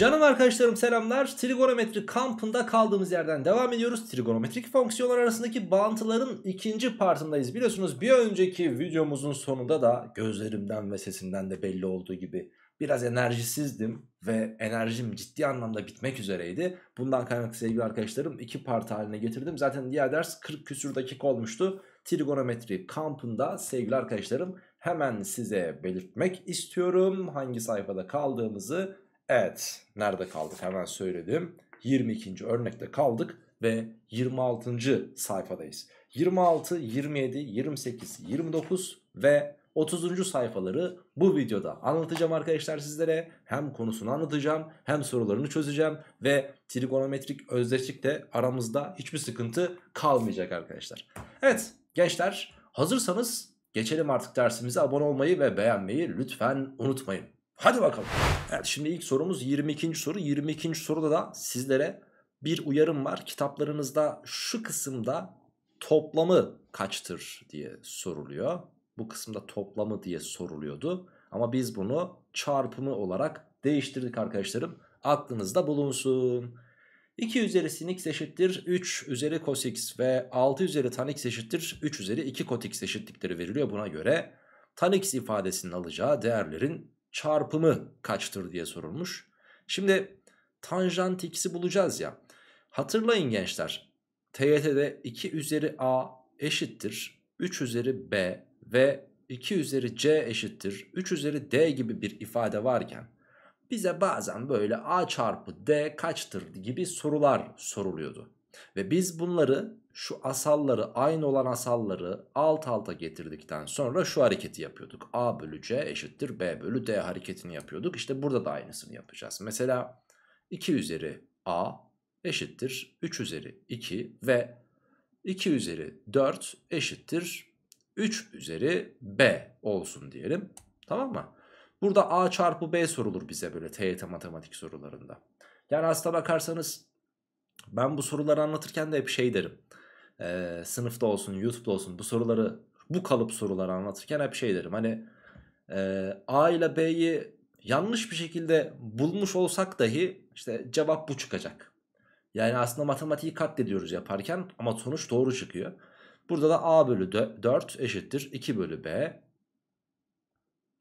Canım arkadaşlarım selamlar. Trigonometri kampında kaldığımız yerden devam ediyoruz. Trigonometrik fonksiyonlar arasındaki bağıntıların ikinci partındayız. Biliyorsunuz bir önceki videomuzun sonunda da gözlerimden ve sesimden de belli olduğu gibi biraz enerjisizdim ve enerjim ciddi anlamda bitmek üzereydi. Bundan kaynaklı sevgili arkadaşlarım iki part haline getirdim. Zaten diğer ders 40 küsür dakika olmuştu. Trigonometri kampında sevgili arkadaşlarım hemen size belirtmek istiyorum. Hangi sayfada kaldığımızı Evet. Nerede kaldık? Hemen söyledim. 22. örnekte kaldık ve 26. sayfadayız. 26, 27, 28, 29 ve 30. sayfaları bu videoda anlatacağım arkadaşlar sizlere. Hem konusunu anlatacağım hem sorularını çözeceğim ve trigonometrik özdeşlikle aramızda hiçbir sıkıntı kalmayacak arkadaşlar. Evet gençler hazırsanız geçelim artık dersimize abone olmayı ve beğenmeyi lütfen unutmayın. Hadi bakalım. Evet şimdi ilk sorumuz 22. soru. 22. soruda da sizlere bir uyarım var. Kitaplarınızda şu kısımda toplamı kaçtır diye soruluyor. Bu kısımda toplamı diye soruluyordu. Ama biz bunu çarpımı olarak değiştirdik arkadaşlarım. Aklınızda bulunsun. 2 üzeri sin x eşittir 3 üzeri cos x ve 6 üzeri tan x eşittir 3 üzeri 2 kot x eşitlikleri veriliyor. Buna göre tan x ifadesinin alacağı değerlerin çarpımı kaçtır diye sorulmuş. Şimdi tanjant x'i bulacağız ya. Hatırlayın gençler. TYT'de 2 üzeri a eşittir 3 üzeri b ve 2 üzeri c eşittir 3 üzeri d gibi bir ifade varken bize bazen böyle a çarpı d kaçtır gibi sorular soruluyordu. Ve biz bunları şu asalları aynı olan asalları alt alta getirdikten sonra şu hareketi yapıyorduk. A bölü C eşittir B bölü D hareketini yapıyorduk. İşte burada da aynısını yapacağız. Mesela 2 üzeri A eşittir 3 üzeri 2 ve 2 üzeri 4 eşittir 3 üzeri B olsun diyelim. Tamam mı? Burada A çarpı B sorulur bize böyle TYT matematik sorularında. Yani aslına bakarsanız ben bu soruları anlatırken de hep şey derim e, sınıfta olsun YouTube'da olsun bu soruları bu kalıp soruları anlatırken hep şey derim hani e, A ile B'yi yanlış bir şekilde bulmuş olsak dahi işte cevap bu çıkacak. Yani aslında matematiği katlediyoruz yaparken ama sonuç doğru çıkıyor. Burada da A bölü 4 eşittir 2 bölü B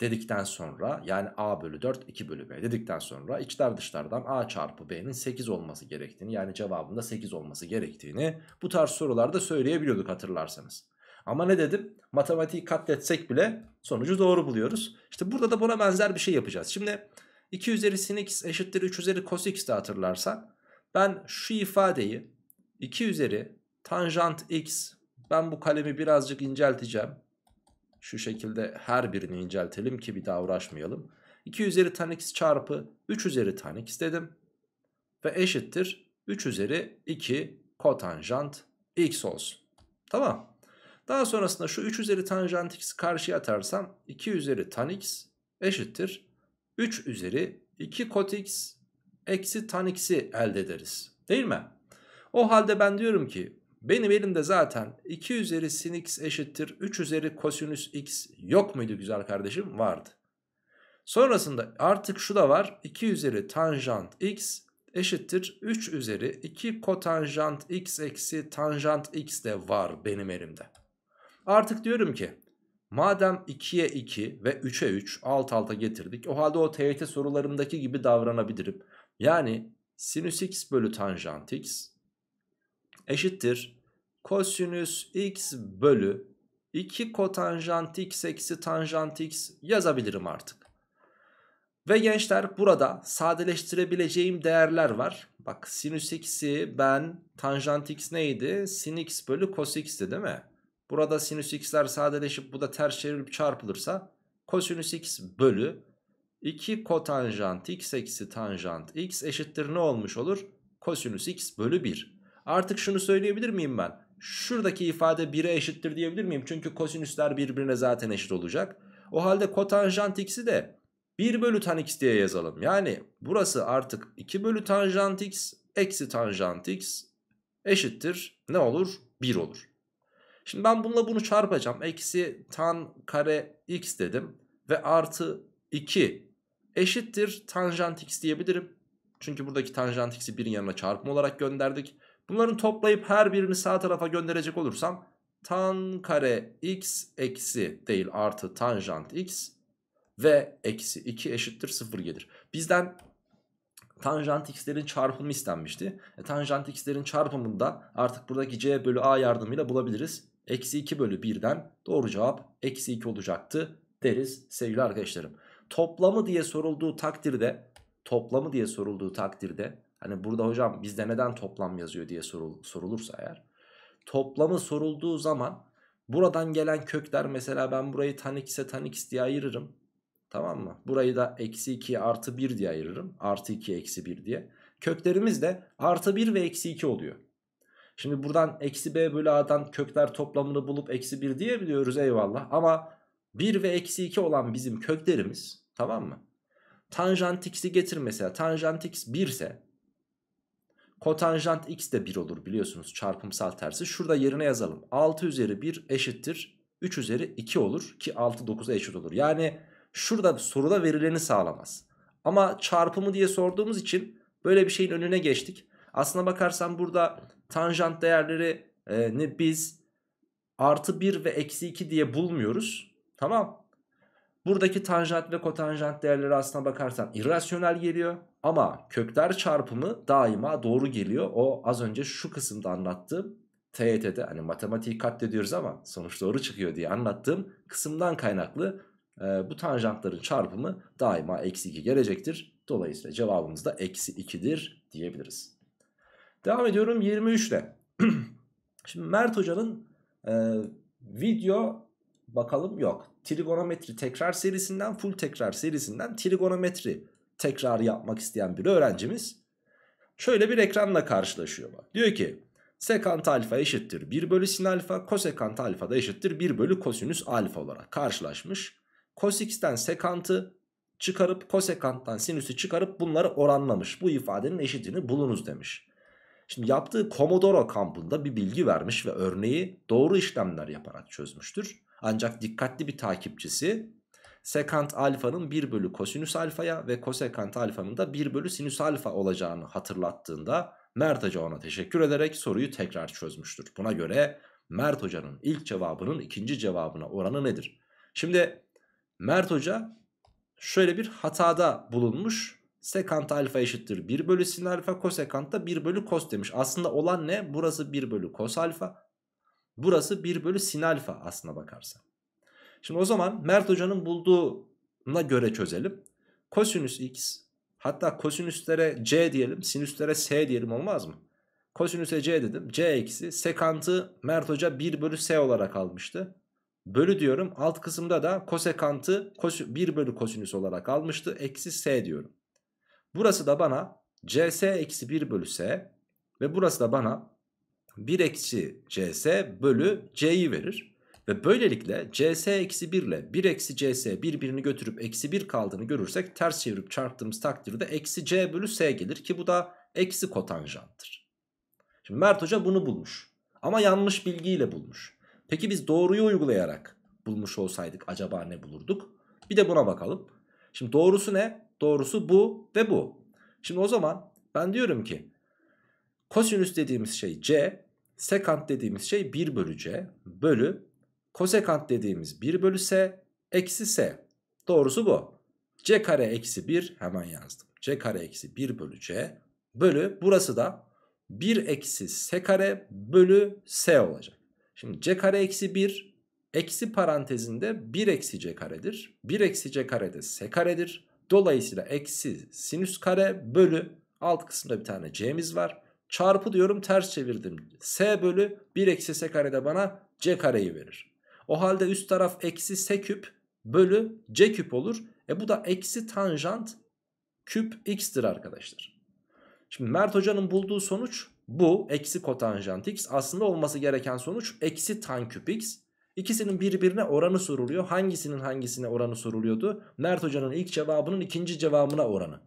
dedikten sonra yani a bölü 4 2 bölü b dedikten sonra içler dışlardan a çarpı b'nin 8 olması gerektiğini yani cevabında 8 olması gerektiğini bu tarz sorularda söyleyebiliyorduk hatırlarsanız. Ama ne dedim matematiği katletsek bile sonucu doğru buluyoruz. İşte burada da buna benzer bir şey yapacağız. Şimdi 2 üzeri sin x eşittir 3 üzeri cos x de hatırlarsan ben şu ifadeyi 2 üzeri tanjant x ben bu kalemi birazcık incelteceğim şu şekilde her birini inceltelim ki bir daha uğraşmayalım. 2 üzeri tan x çarpı 3 üzeri tan x dedim. Ve eşittir 3 üzeri 2 kotanjant x olsun. Tamam. Daha sonrasında şu 3 üzeri tanjant x'i karşıya atarsam 2 üzeri tan x eşittir 3 üzeri 2 kot x eksi tan x'i elde ederiz. Değil mi? O halde ben diyorum ki benim elimde zaten 2 üzeri sin x eşittir 3 üzeri kosinüs x yok muydu güzel kardeşim? Vardı. Sonrasında artık şu da var. 2 üzeri tanjant x eşittir 3 üzeri 2 kotanjant x eksi tanjant x de var benim elimde. Artık diyorum ki madem 2'ye 2 ve 3'e 3 alt alta getirdik o halde o TYT sorularındaki gibi davranabilirim. Yani sinüs x bölü tanjant x eşittir. Kosinüs x bölü 2 kotanjant x eksi tanjant x yazabilirim artık. Ve gençler burada sadeleştirebileceğim değerler var. Bak sinüs x'i ben tanjant x neydi? Sin x bölü cos x'ti değil mi? Burada sinüs x'ler sadeleşip bu da ters çevrilip çarpılırsa kosinüs x bölü 2 kotanjant x eksi tanjant x eşittir ne olmuş olur? Kosinüs x bölü 1. Artık şunu söyleyebilir miyim ben? Şuradaki ifade 1'e eşittir diyebilir miyim? Çünkü kosinüsler birbirine zaten eşit olacak. O halde kotanjant x'i de 1 bölü tan x diye yazalım. Yani burası artık 2 bölü tanjant x eksi tanjant x eşittir. Ne olur? 1 olur. Şimdi ben bununla bunu çarpacağım. Eksi tan kare x dedim. Ve artı 2 eşittir tanjant x diyebilirim. Çünkü buradaki tanjant x'i 1'in yanına çarpma olarak gönderdik. Bunların toplayıp her birini sağ tarafa gönderecek olursam tan kare x eksi değil artı tanjant x ve eksi 2 eşittir 0 gelir. Bizden tanjant x'lerin çarpımı istenmişti. E, tanjant x'lerin çarpımını da artık buradaki c bölü a yardımıyla bulabiliriz. Eksi 2 bölü 1'den doğru cevap eksi 2 olacaktı deriz sevgili arkadaşlarım. Toplamı diye sorulduğu takdirde toplamı diye sorulduğu takdirde Hani burada hocam bizde neden toplam yazıyor diye sorul sorulursa eğer. Toplamı sorulduğu zaman buradan gelen kökler mesela ben burayı tan 2'se tan x diye ayırırım. Tamam mı? Burayı da eksi 2 artı 1 diye ayırırım. Artı 2 eksi 1 diye. Köklerimiz de artı 1 ve eksi 2 oluyor. Şimdi buradan eksi b bölü a'dan kökler toplamını bulup eksi 1 diyebiliyoruz eyvallah. Ama 1 ve eksi 2 olan bizim köklerimiz tamam mı? Tanjant x'i getir mesela. Tanjant x 1 ise Kotanjant x de 1 olur biliyorsunuz çarpımsal tersi. Şurada yerine yazalım. 6 üzeri 1 eşittir 3 üzeri 2 olur ki 6 9'a eşit olur. Yani şurada soruda verileni sağlamaz. Ama çarpımı diye sorduğumuz için böyle bir şeyin önüne geçtik. Aslına bakarsan burada tanjant değerleri e, biz artı 1 ve eksi 2 diye bulmuyoruz. Tamam Buradaki tanjant ve kotanjant değerleri aslına bakarsan irrasyonel geliyor. Ama kökler çarpımı daima doğru geliyor. O az önce şu kısımda anlattığım TYT'de hani matematiği katlediyoruz ama sonuç doğru çıkıyor diye anlattığım kısımdan kaynaklı e, bu tanjantların çarpımı daima eksi 2 gelecektir. Dolayısıyla cevabımız da eksi 2'dir diyebiliriz. Devam ediyorum 23 ile. Şimdi Mert Hoca'nın e, video Bakalım yok. Trigonometri tekrar serisinden full tekrar serisinden trigonometri tekrarı yapmak isteyen bir öğrencimiz şöyle bir ekranla karşılaşıyor. Diyor ki sekant alfa eşittir 1 bölü sin alfa kosekant alfa da eşittir 1 bölü kosinüs alfa olarak karşılaşmış. Cos x'ten sekantı çıkarıp kosekanttan sinüsü çıkarıp bunları oranlamış. Bu ifadenin eşitini bulunuz demiş. Şimdi yaptığı Komodoro kampında bir bilgi vermiş ve örneği doğru işlemler yaparak çözmüştür. Ancak dikkatli bir takipçisi sekant alfanın 1 bölü kosinüs alfaya ve kosekant alfanın da 1 bölü sinüs alfa olacağını hatırlattığında Mert Hoca ona teşekkür ederek soruyu tekrar çözmüştür. Buna göre Mert Hoca'nın ilk cevabının ikinci cevabına oranı nedir? Şimdi Mert Hoca şöyle bir hatada bulunmuş. Sekant alfa eşittir 1 bölü sin alfa kosekant da 1 bölü kos demiş. Aslında olan ne? Burası 1 bölü kos alfa Burası 1 bölü sin alfa aslına bakarsan. Şimdi o zaman Mert Hoca'nın bulduğuna göre çözelim. Kosinüs x hatta kosinüslere c diyelim sinüslere s diyelim olmaz mı? Kosinüse c dedim c eksi sekantı Mert Hoca 1 bölü s olarak almıştı. Bölü diyorum alt kısımda da kosekantı 1 bölü kosinüs olarak almıştı eksi s diyorum. Burası da bana cs eksi 1 bölü s ve burası da bana 1 eksi cs bölü c'yi verir. Ve böylelikle cs eksi 1 ile 1 eksi cs birbirini götürüp eksi 1 kaldığını görürsek ters çevirip çarptığımız takdirde eksi c bölü s gelir ki bu da eksi kotanjanttır. Şimdi Mert Hoca bunu bulmuş ama yanlış bilgiyle bulmuş. Peki biz doğruyu uygulayarak bulmuş olsaydık acaba ne bulurduk? Bir de buna bakalım. Şimdi doğrusu ne? Doğrusu bu ve bu. Şimdi o zaman ben diyorum ki Kosinüs dediğimiz şey c, sekant dediğimiz şey 1 bölü c bölü kosekant dediğimiz 1 bölü s eksi s. Doğrusu bu. c kare eksi 1 hemen yazdım. c kare eksi 1 bölü c bölü burası da 1 eksi s kare bölü s olacak. Şimdi c kare eksi 1 eksi parantezinde 1 eksi c karedir. 1 eksi c kare de s karedir. Dolayısıyla eksi sinüs kare bölü alt kısımda bir tane c'miz var. Çarpı diyorum ters çevirdim. S bölü 1 eksi S karede bana C kareyi verir. O halde üst taraf eksi S küp bölü C küp olur. E bu da eksi tanjant küp x'tir arkadaşlar. Şimdi Mert Hoca'nın bulduğu sonuç bu. Eksi kotanjant x. Aslında olması gereken sonuç eksi tan küp x. İkisinin birbirine oranı soruluyor. Hangisinin hangisine oranı soruluyordu? Mert Hoca'nın ilk cevabının ikinci cevabına oranı.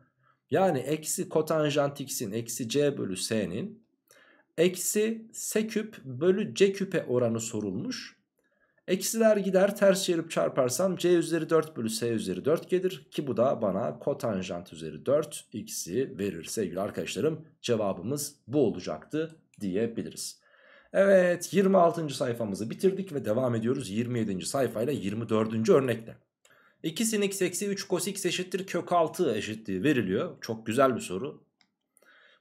Yani eksi kotanjant x'in eksi c bölü s'nin eksi s küp bölü c küpe oranı sorulmuş. Eksiler gider ters çevirip çarparsam c üzeri 4 bölü s üzeri 4 gelir ki bu da bana kotanjant üzeri 4 x'i verir sevgili arkadaşlarım. Cevabımız bu olacaktı diyebiliriz. Evet 26. sayfamızı bitirdik ve devam ediyoruz 27. sayfayla 24. örnekle. 2 sin x eksi 3 cos x eşittir kök 6 eşitliği veriliyor. Çok güzel bir soru.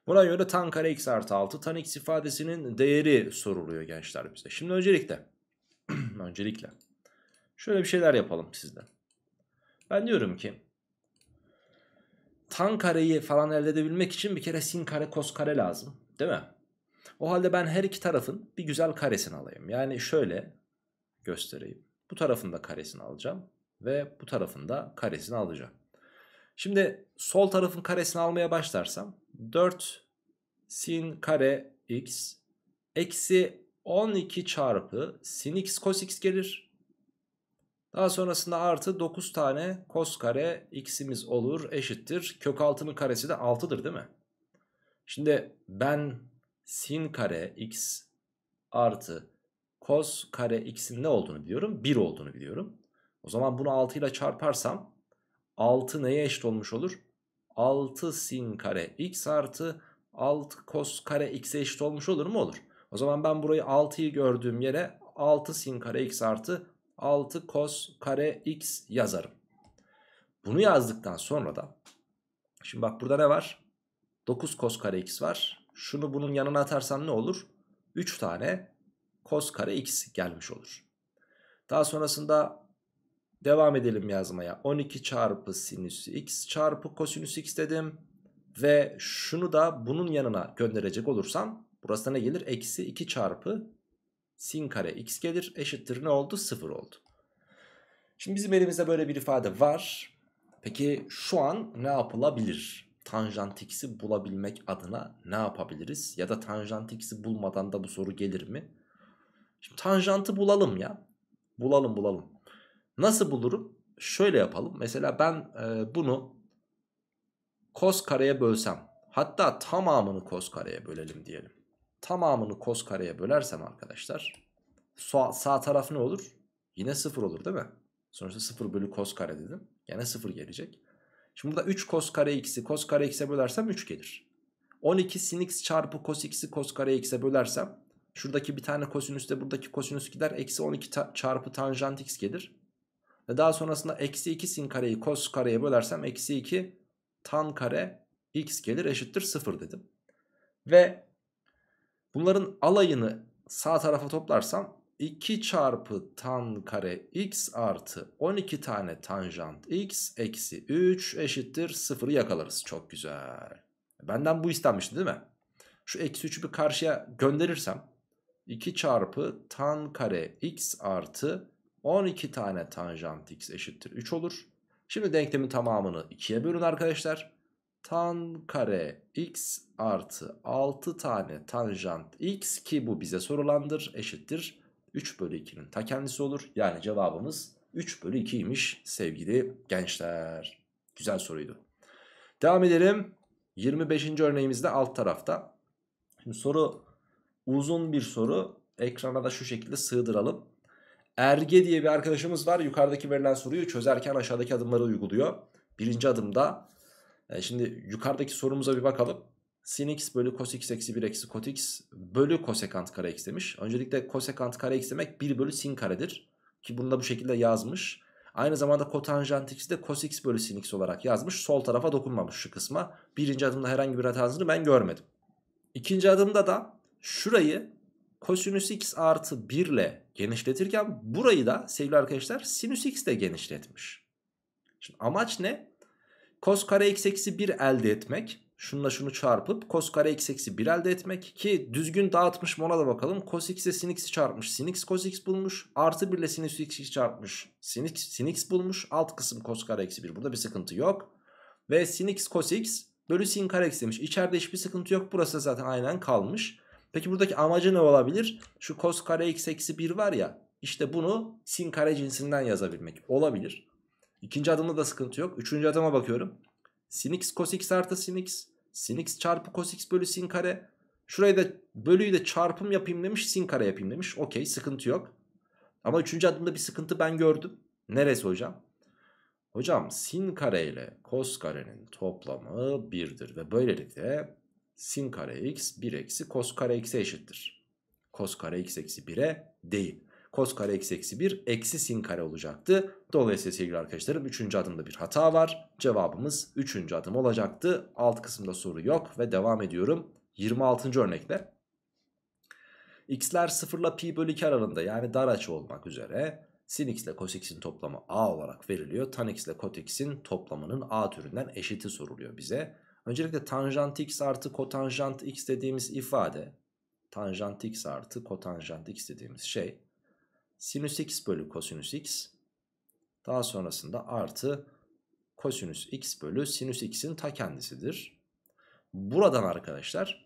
Buna göre tan kare x artı 6 tan x ifadesinin değeri soruluyor gençler bize. Şimdi öncelikle öncelikle şöyle bir şeyler yapalım sizden. Ben diyorum ki tan kareyi falan elde edebilmek için bir kere sin kare kos kare lazım. Değil mi? O halde ben her iki tarafın bir güzel karesini alayım. Yani şöyle göstereyim. Bu tarafın da karesini alacağım ve bu tarafında karesini alacağım. Şimdi sol tarafın karesini almaya başlarsam 4 sin kare x eksi 12 çarpı sin x cos x gelir. Daha sonrasında artı 9 tane cos kare x'imiz olur eşittir. Kök 6'nın karesi de 6'dır değil mi? Şimdi ben sin kare x artı cos kare x'in ne olduğunu biliyorum? 1 olduğunu biliyorum. O zaman bunu 6 ile çarparsam 6 neye eşit olmuş olur? 6 sin kare x artı 6 kos kare x'e eşit olmuş olur mu? Olur. O zaman ben burayı 6'yı gördüğüm yere 6 sin kare x artı 6 kos kare x yazarım. Bunu yazdıktan sonra da şimdi bak burada ne var? 9 kos kare x var. Şunu bunun yanına atarsan ne olur? 3 tane kos kare x gelmiş olur. Daha sonrasında Devam edelim yazmaya. 12 çarpı sinüs x çarpı kosinüs x dedim. Ve şunu da bunun yanına gönderecek olursam burası ne gelir? Eksi 2 çarpı sin kare x gelir. Eşittir ne oldu? 0 oldu. Şimdi bizim elimizde böyle bir ifade var. Peki şu an ne yapılabilir? Tanjant x'i bulabilmek adına ne yapabiliriz? Ya da tanjant x'i bulmadan da bu soru gelir mi? Şimdi tanjantı bulalım ya. Bulalım bulalım. Nasıl bulurum? Şöyle yapalım. Mesela ben e, bunu kos kareye bölsem. Hatta tamamını kos kareye bölelim diyelim. Tamamını kos kareye bölersem arkadaşlar sağ, sağ taraf ne olur? Yine sıfır olur değil mi? Sonuçta 0 bölü kos kare dedim. Yine 0 gelecek. Şimdi burada 3 kos kare x'i kos kare x'e bölersem 3 gelir. 12 sin x çarpı kos x'i kos kare x'e bölersem şuradaki bir tane de buradaki kosinüs gider. Eksi 12 ta çarpı tanjant x gelir. Ve daha sonrasında eksi 2 sin kareyi kos kareye bölersem eksi 2 tan kare x gelir eşittir 0 dedim. Ve bunların alayını sağ tarafa toplarsam 2 çarpı tan kare x artı 12 tane tanjant x eksi 3 eşittir 0'ı yakalarız. Çok güzel. Benden bu istenmişti değil mi? Şu eksi 3'ü bir karşıya gönderirsem 2 çarpı tan kare x artı 12 tane tanjant x eşittir 3 olur. Şimdi denklemin tamamını 2'ye bölün arkadaşlar. Tan kare x artı 6 tane tanjant x ki bu bize sorulandır eşittir 3 bölü 2'nin ta kendisi olur. Yani cevabımız 3 bölü 2'ymiş sevgili gençler. Güzel soruydu. Devam edelim. 25. örneğimizde alt tarafta. Şimdi soru uzun bir soru. Ekrana da şu şekilde sığdıralım. Erge diye bir arkadaşımız var. Yukarıdaki verilen soruyu çözerken aşağıdaki adımları uyguluyor. Birinci adımda e, şimdi yukarıdaki sorumuza bir bakalım. Sin x bölü cos x eksi 1 eksi cot x bölü kosekant kare x demiş. Öncelikle kosekant kare x demek 1 bölü sin karedir. Ki bunu da bu şekilde yazmış. Aynı zamanda kotanjant x'i de cos x bölü sin x olarak yazmış. Sol tarafa dokunmamış şu kısma. Birinci adımda herhangi bir hatasını ben görmedim. İkinci adımda da şurayı kosinüs x artı 1 ile genişletirken burayı da sevgili arkadaşlar sinüs x de genişletmiş. Şimdi amaç ne? Kos kare x eksi 1 elde etmek. Şununla şunu çarpıp kos kare x eksi 1 elde etmek. Ki düzgün dağıtmış mı ona da bakalım. Kos x ile sin x'i çarpmış. Sin x kos x bulmuş. Artı 1 ile sinüs x'i çarpmış. Sin x, sin x bulmuş. Alt kısım kos kare eksi 1. Burada bir sıkıntı yok. Ve sin x kos x bölü sin kare x demiş. İçeride hiçbir sıkıntı yok. Burası zaten aynen kalmış. Peki buradaki amacı ne olabilir? Şu cos kare x eksi 1 var ya işte bunu sin kare cinsinden yazabilmek olabilir. İkinci adımda da sıkıntı yok. Üçüncü adıma bakıyorum. Sin x cos x artı sin x. Sin x çarpı cos x bölü sin kare. Şurayı da bölüyü de çarpım yapayım demiş sin kare yapayım demiş. Okey sıkıntı yok. Ama üçüncü adımda bir sıkıntı ben gördüm. Neresi hocam? Hocam sin kare ile kos karenin toplamı 1'dir. Ve böylelikle sin kare x 1 eksi kos kare x'e eşittir. Kos kare x eksi 1'e değil. Kos kare x eksi 1 eksi sin kare olacaktı. Dolayısıyla sevgili arkadaşlarım 3. adımda bir hata var. Cevabımız 3. adım olacaktı. Alt kısımda soru yok ve devam ediyorum. 26. örnekte. X'ler 0 ile pi bölü 2 aralığında yani dar açı olmak üzere sin x ile cos x'in toplamı a olarak veriliyor. Tan x ile kot x'in toplamının a türünden eşiti soruluyor bize. Öncelikle tanjant x artı kotanjant x dediğimiz ifade tanjant x artı kotanjant x dediğimiz şey sinüs x bölü kosinüs x daha sonrasında artı kosinüs x bölü sinüs x'in ta kendisidir. Buradan arkadaşlar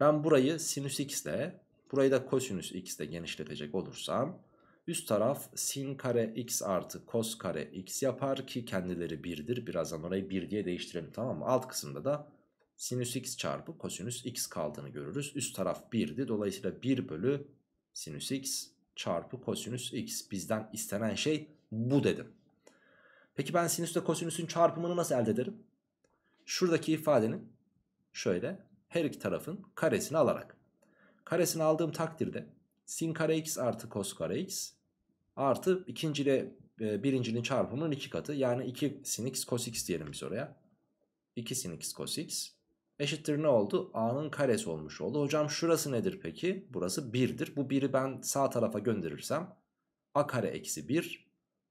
ben burayı sinüs x ile burayı da kosinüs x ile genişletecek olursam Üst taraf sin kare x artı kos kare x yapar ki kendileri birdir. Birazdan orayı bir diye değiştirelim tamam mı? Alt kısımda da sinüs x çarpı kosinüs x kaldığını görürüz. Üst taraf 1'di. Dolayısıyla 1 bölü sinüs x çarpı kosinüs x. Bizden istenen şey bu dedim. Peki ben sinüs ve kosinüsün çarpımını nasıl elde ederim? Şuradaki ifadenin şöyle her iki tarafın karesini alarak. Karesini aldığım takdirde sin kare x artı kos kare x artı ikinci ile e, birincinin çarpımının iki katı. Yani 2 sin x cos x diyelim biz oraya. 2 sin x cos x eşittir ne oldu? A'nın karesi olmuş oldu. Hocam şurası nedir peki? Burası 1'dir. Bu 1'i ben sağ tarafa gönderirsem a kare eksi 1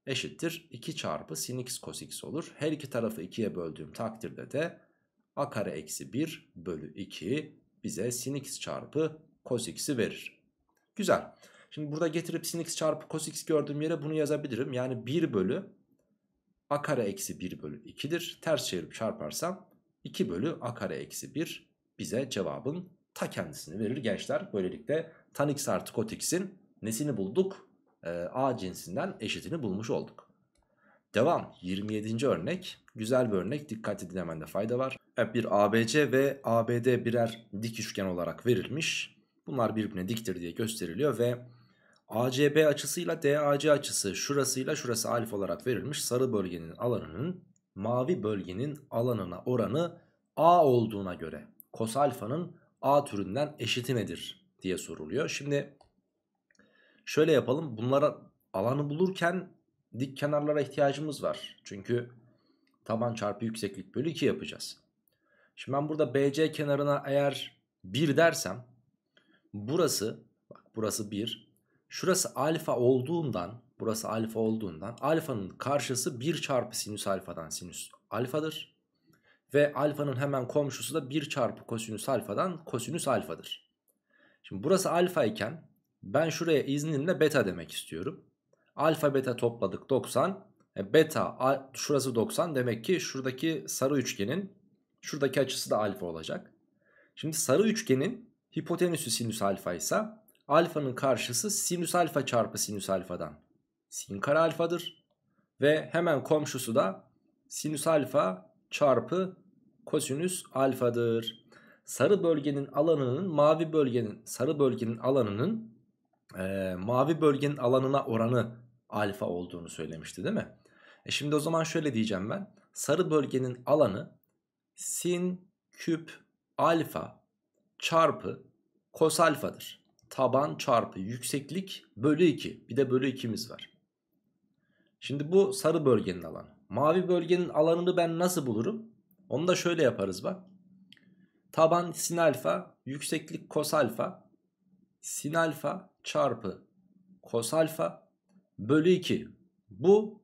eşittir 2 çarpı sin x cos x olur. Her iki tarafı 2'ye böldüğüm takdirde de a kare eksi 1 bölü 2 bize sin x çarpı cos x'i verir. Güzel. Şimdi burada getirip sin x çarpı cos x gördüğüm yere bunu yazabilirim. Yani 1 bölü a kare eksi 1 bölü 2'dir. Ters çevirip çarparsam 2 bölü a kare eksi 1 bize cevabın ta kendisini verir gençler. Böylelikle tan x artı kot x'in nesini bulduk? Ee, a cinsinden eşitini bulmuş olduk. Devam 27. örnek güzel bir örnek dikkat edilmemende fayda var. Bir ABC ve ABD birer dik üçgen olarak verilmiş. Bunlar birbirine diktir diye gösteriliyor ve ACB açısıyla DAC açısı şurasıyla şurası alif olarak verilmiş sarı bölgenin alanının mavi bölgenin alanına oranı A olduğuna göre kos alfanın A türünden eşiti nedir diye soruluyor. Şimdi şöyle yapalım bunlara alanı bulurken dik kenarlara ihtiyacımız var. Çünkü taban çarpı yükseklik bölü 2 yapacağız. Şimdi ben burada BC kenarına eğer 1 dersem burası bak burası 1. Şurası alfa olduğundan burası alfa olduğundan alfanın karşısı 1 çarpı sinüs alfadan sinüs alfadır. Ve alfanın hemen komşusu da 1 çarpı kosinüs alfadan kosinüs alfadır. Şimdi burası alfa iken ben şuraya izninle beta demek istiyorum. Alfa beta topladık 90. E beta a, şurası 90 demek ki şuradaki sarı üçgenin şuradaki açısı da alfa olacak. Şimdi sarı üçgenin Hipotenüsü sinüs alfa ise alfanın karşısı sinüs alfa çarpı sinüs alfadan sin kare alfadır. Ve hemen komşusu da sinüs alfa çarpı kosinüs alfadır. Sarı bölgenin alanının mavi bölgenin sarı bölgenin alanının e, mavi bölgenin alanına oranı alfa olduğunu söylemişti değil mi? E şimdi o zaman şöyle diyeceğim ben. Sarı bölgenin alanı sin küp alfa çarpı kos alfadır. Taban çarpı yükseklik bölü 2. Bir de bölü 2'miz var. Şimdi bu sarı bölgenin alanı. Mavi bölgenin alanını ben nasıl bulurum? Onu da şöyle yaparız bak. Taban sin alfa, yükseklik kos alfa, sin alfa çarpı kos alfa bölü 2. Bu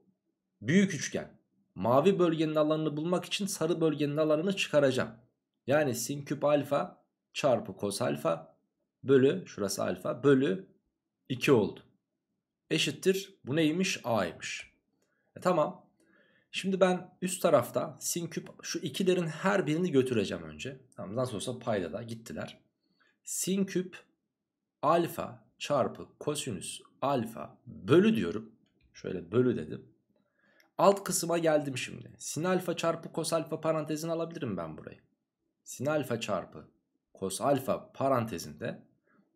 büyük üçgen. Mavi bölgenin alanını bulmak için sarı bölgenin alanını çıkaracağım. Yani sin küp alfa çarpı kos alfa bölü şurası alfa bölü 2 oldu. Eşittir bu neymiş a'ymış. E, tamam Şimdi ben üst tarafta sin küp şu ikilerin her birini götüreceğim önce. Tamam nasıl olsa payda da gittiler. Sin küp alfa çarpı kosinüs alfa bölü diyorum. Şöyle bölü dedim. Alt kısma geldim şimdi. Sin alfa çarpı kos alfa parantezini alabilirim ben burayı. Sin alfa çarpı Cos alfa parantezinde.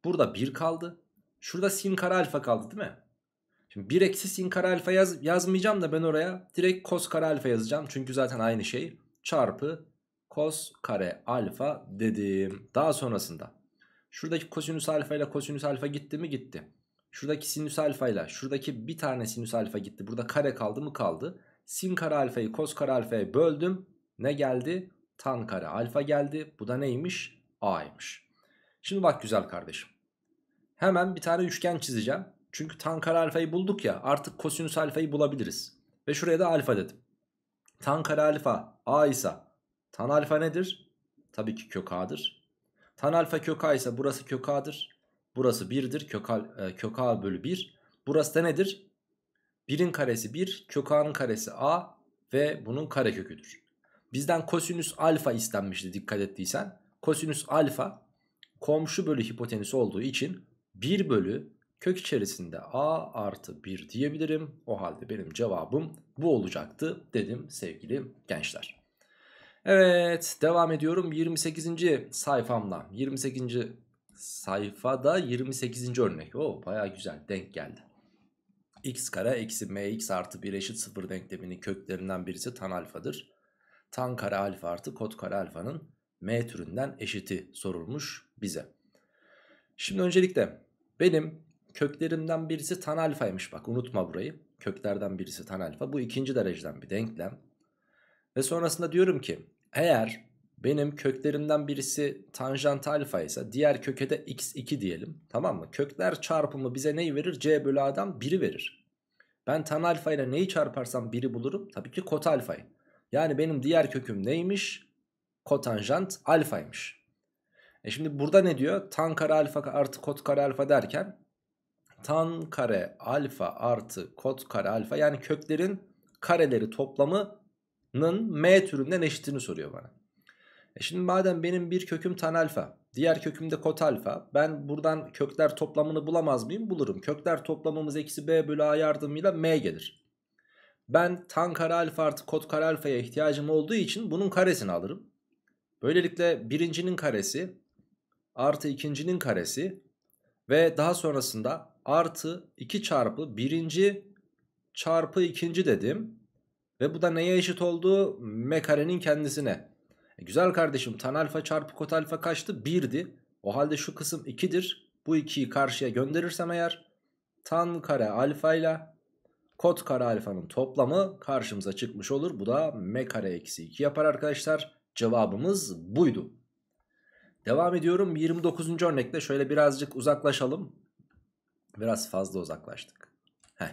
Burada 1 kaldı. Şurada sin kare alfa kaldı değil mi? Şimdi 1 eksi sin kare alfa yaz, yazmayacağım da ben oraya direkt kos kare alfa yazacağım. Çünkü zaten aynı şey. Çarpı kos kare alfa dedim. Daha sonrasında şuradaki kosinüs alfa ile kosinüs alfa gitti mi gitti. Şuradaki sinüs alfa ile şuradaki bir tane sinüs alfa gitti. Burada kare kaldı mı kaldı. Sin kare alfayı kos kare alfaya böldüm. Ne geldi? Tan kare alfa geldi. Bu da neymiş? A'ymış. Şimdi bak güzel kardeşim. Hemen bir tane üçgen çizeceğim. Çünkü tan tankar alfayı bulduk ya artık kosinüs alfayı bulabiliriz. Ve şuraya da alfa dedim. Tan Tankar alfa A ise tan alfa nedir? Tabii ki kök A'dır. Tan alfa kök A ise burası kök A'dır. Burası 1'dir. Kök A, e, kök A bölü 1. Burası da nedir? 1'in karesi 1, kök A'nın karesi A ve bunun kare köküdür. Bizden kosinüs alfa istenmişti dikkat ettiysen. Kosinüs alfa komşu bölü hipotenüs olduğu için 1 bölü kök içerisinde a artı 1 diyebilirim. O halde benim cevabım bu olacaktı dedim sevgili gençler. Evet devam ediyorum 28. sayfamla. 28. sayfada 28. örnek. O baya güzel denk geldi. x kare eksi mx artı 1 eşit 0 denkleminin köklerinden birisi tan alfadır. Tan kare alfa artı kot kare alfanın M türünden eşiti sorulmuş bize. Şimdi öncelikle benim köklerimden birisi tan alfaymış bak unutma burayı. Köklerden birisi tan alfa bu ikinci dereceden bir denklem. Ve sonrasında diyorum ki eğer benim köklerimden birisi tanjant alfa ise diğer köke de x2 diyelim tamam mı? Kökler çarpımı bize neyi verir? c bölü a'dan 1'i verir. Ben tan alfa ile neyi çarparsam 1'i bulurum? Tabii ki kot alfayı. Yani benim diğer köküm neymiş? kotanjant alfaymış. E şimdi burada ne diyor? Tan kare alfa artı kot kare alfa derken tan kare alfa artı kot kare alfa yani köklerin kareleri toplamının m türünden eşitini soruyor bana. E şimdi madem benim bir köküm tan alfa diğer köküm de kot alfa ben buradan kökler toplamını bulamaz mıyım? Bulurum. Kökler toplamımız eksi b bölü a yardımıyla m gelir. Ben tan kare alfa artı kot kare alfaya ihtiyacım olduğu için bunun karesini alırım. Böylelikle birincinin karesi artı ikincinin karesi ve daha sonrasında artı 2 çarpı birinci çarpı ikinci dedim. Ve bu da neye eşit oldu? M karenin kendisine. E güzel kardeşim tan alfa çarpı kot alfa kaçtı? 1'di. O halde şu kısım 2'dir. Bu 2'yi karşıya gönderirsem eğer tan kare alfa ile kot kare alfanın toplamı karşımıza çıkmış olur. Bu da m kare eksi 2 yapar arkadaşlar. Cevabımız buydu. Devam ediyorum 29. örnekte şöyle birazcık uzaklaşalım. Biraz fazla uzaklaştık. Heh.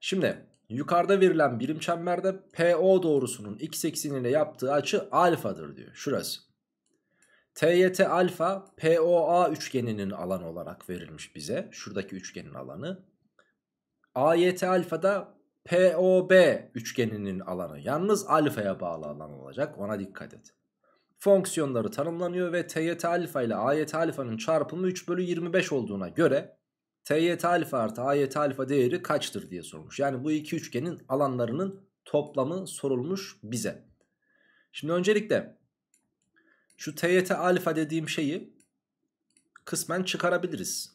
Şimdi yukarıda verilen birim çemberde PO doğrusunun x ekseniyle yaptığı açı alfadır diyor. Şurası. TYT alfa POA üçgeninin alanı olarak verilmiş bize. Şuradaki üçgenin alanı. AYT alfa da POB üçgeninin alanı yalnız alfaya bağlı alan olacak ona dikkat et. Fonksiyonları tanımlanıyor ve TYT alfa ile AYT alfanın çarpımı 3 bölü 25 olduğuna göre TYT alfa artı AYT alfa değeri kaçtır diye sormuş. Yani bu iki üçgenin alanlarının toplamı sorulmuş bize. Şimdi öncelikle şu TYT alfa dediğim şeyi kısmen çıkarabiliriz.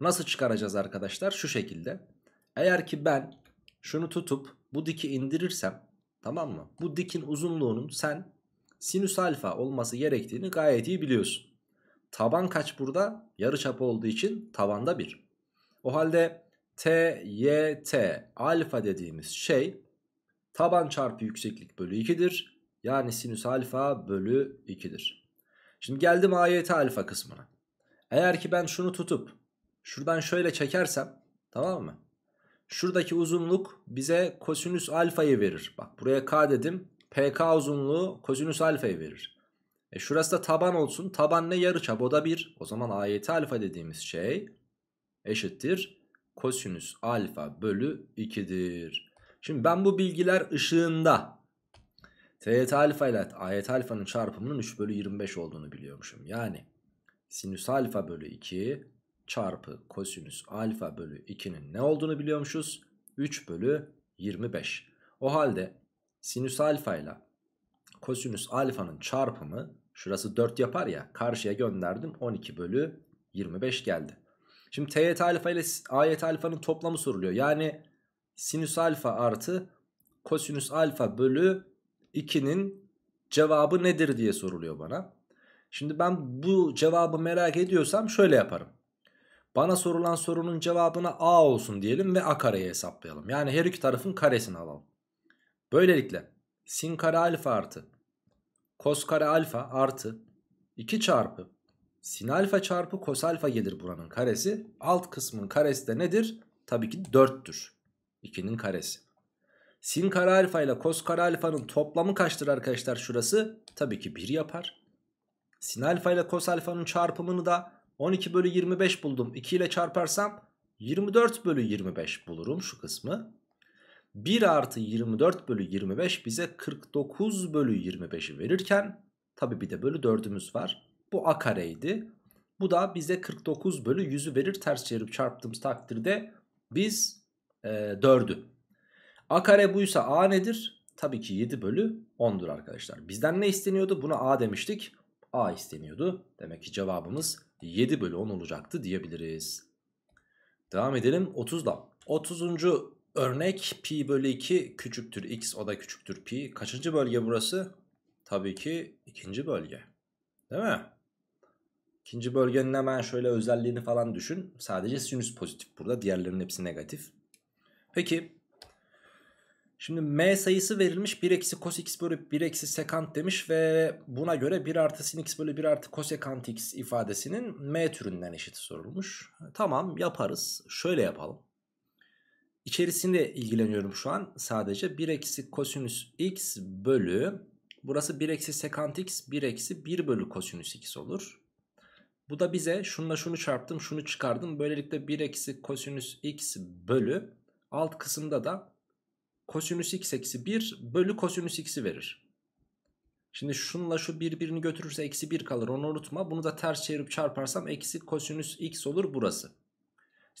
Nasıl çıkaracağız arkadaşlar? Şu şekilde. Eğer ki ben şunu tutup bu diki indirirsem tamam mı? Bu dikin uzunluğunun sen sinüs alfa olması gerektiğini gayet iyi biliyorsun. Taban kaç burada? Yarıçapı olduğu için tabanda 1. O halde T, Y, T alfa dediğimiz şey taban çarpı yükseklik bölü 2'dir. Yani sinüs alfa bölü 2'dir. Şimdi geldim AYT alfa kısmına. Eğer ki ben şunu tutup şuradan şöyle çekersem tamam mı? Şuradaki uzunluk bize kosinüs alfayı verir. Bak buraya k dedim. PK uzunluğu kosinüs alfayı verir. E şurası da taban olsun. Taban ne yarıçap? O da 1. O zaman AYT alfa dediğimiz şey eşittir kosinüs alfa bölü 2'dir. Şimdi ben bu bilgiler ışığında TYT alfa ile AYT alfanın çarpımının 3 bölü 25 olduğunu biliyormuşum. Yani sinüs alfa bölü 2 çarpı kosinüs alfa bölü 2'nin ne olduğunu biliyormuşuz? 3 bölü 25. O halde sinüs alfa ile kosinüs alfanın çarpımı şurası 4 yapar ya karşıya gönderdim 12 bölü 25 geldi. Şimdi TYT alfa ile AYT alfanın toplamı soruluyor. Yani sinüs alfa artı kosinüs alfa bölü 2'nin cevabı nedir diye soruluyor bana. Şimdi ben bu cevabı merak ediyorsam şöyle yaparım. Bana sorulan sorunun cevabına A olsun diyelim ve A kareyi hesaplayalım. Yani her iki tarafın karesini alalım. Böylelikle sin kare alfa artı kos kare alfa artı 2 çarpı sin alfa çarpı kos alfa gelir buranın karesi. Alt kısmın karesi de nedir? Tabii ki 4'tür. 2'nin karesi. Sin kare alfa ile kos kare alfanın toplamı kaçtır arkadaşlar şurası? Tabii ki 1 yapar. Sin alfa ile kos alfanın çarpımını da 12 bölü 25 buldum. 2 ile çarparsam 24 bölü 25 bulurum şu kısmı. 1 artı 24 bölü 25 bize 49 bölü 25'i verirken tabi bir de bölü 4'ümüz var. Bu a kareydi. Bu da bize 49 bölü 100'ü verir. Ters çevirip çarptığımız takdirde biz e, 4'ü. A kare buysa A nedir? Tabii ki 7 bölü 10'dur arkadaşlar. Bizden ne isteniyordu? Buna A demiştik. A isteniyordu. Demek ki cevabımız 7 bölü 10 olacaktı diyebiliriz. Devam edelim 30'da. 30. örnek pi bölü 2 küçüktür x o da küçüktür pi. Kaçıncı bölge burası? Tabii ki ikinci bölge. Değil mi? İkinci bölgenin hemen şöyle özelliğini falan düşün. Sadece sinüs pozitif burada. Diğerlerinin hepsi negatif. Peki Şimdi m sayısı verilmiş 1 eksi cos x bölü 1 eksi sekant demiş ve buna göre 1 artı sin x bölü 1 artı kosekant x ifadesinin m türünden eşit sorulmuş. Tamam yaparız. Şöyle yapalım. İçerisinde ilgileniyorum şu an sadece 1 eksi kosinüs x bölü burası 1 eksi sekant x 1 eksi 1 bölü kosinüs x olur. Bu da bize şununla şunu çarptım şunu çıkardım böylelikle 1 eksi kosinüs x bölü alt kısımda da kosinüs x eksi 1 bölü kosinüs x'i verir. Şimdi şunla şu birbirini götürürse eksi 1 kalır onu unutma. Bunu da ters çevirip çarparsam eksi kosinüs x olur burası.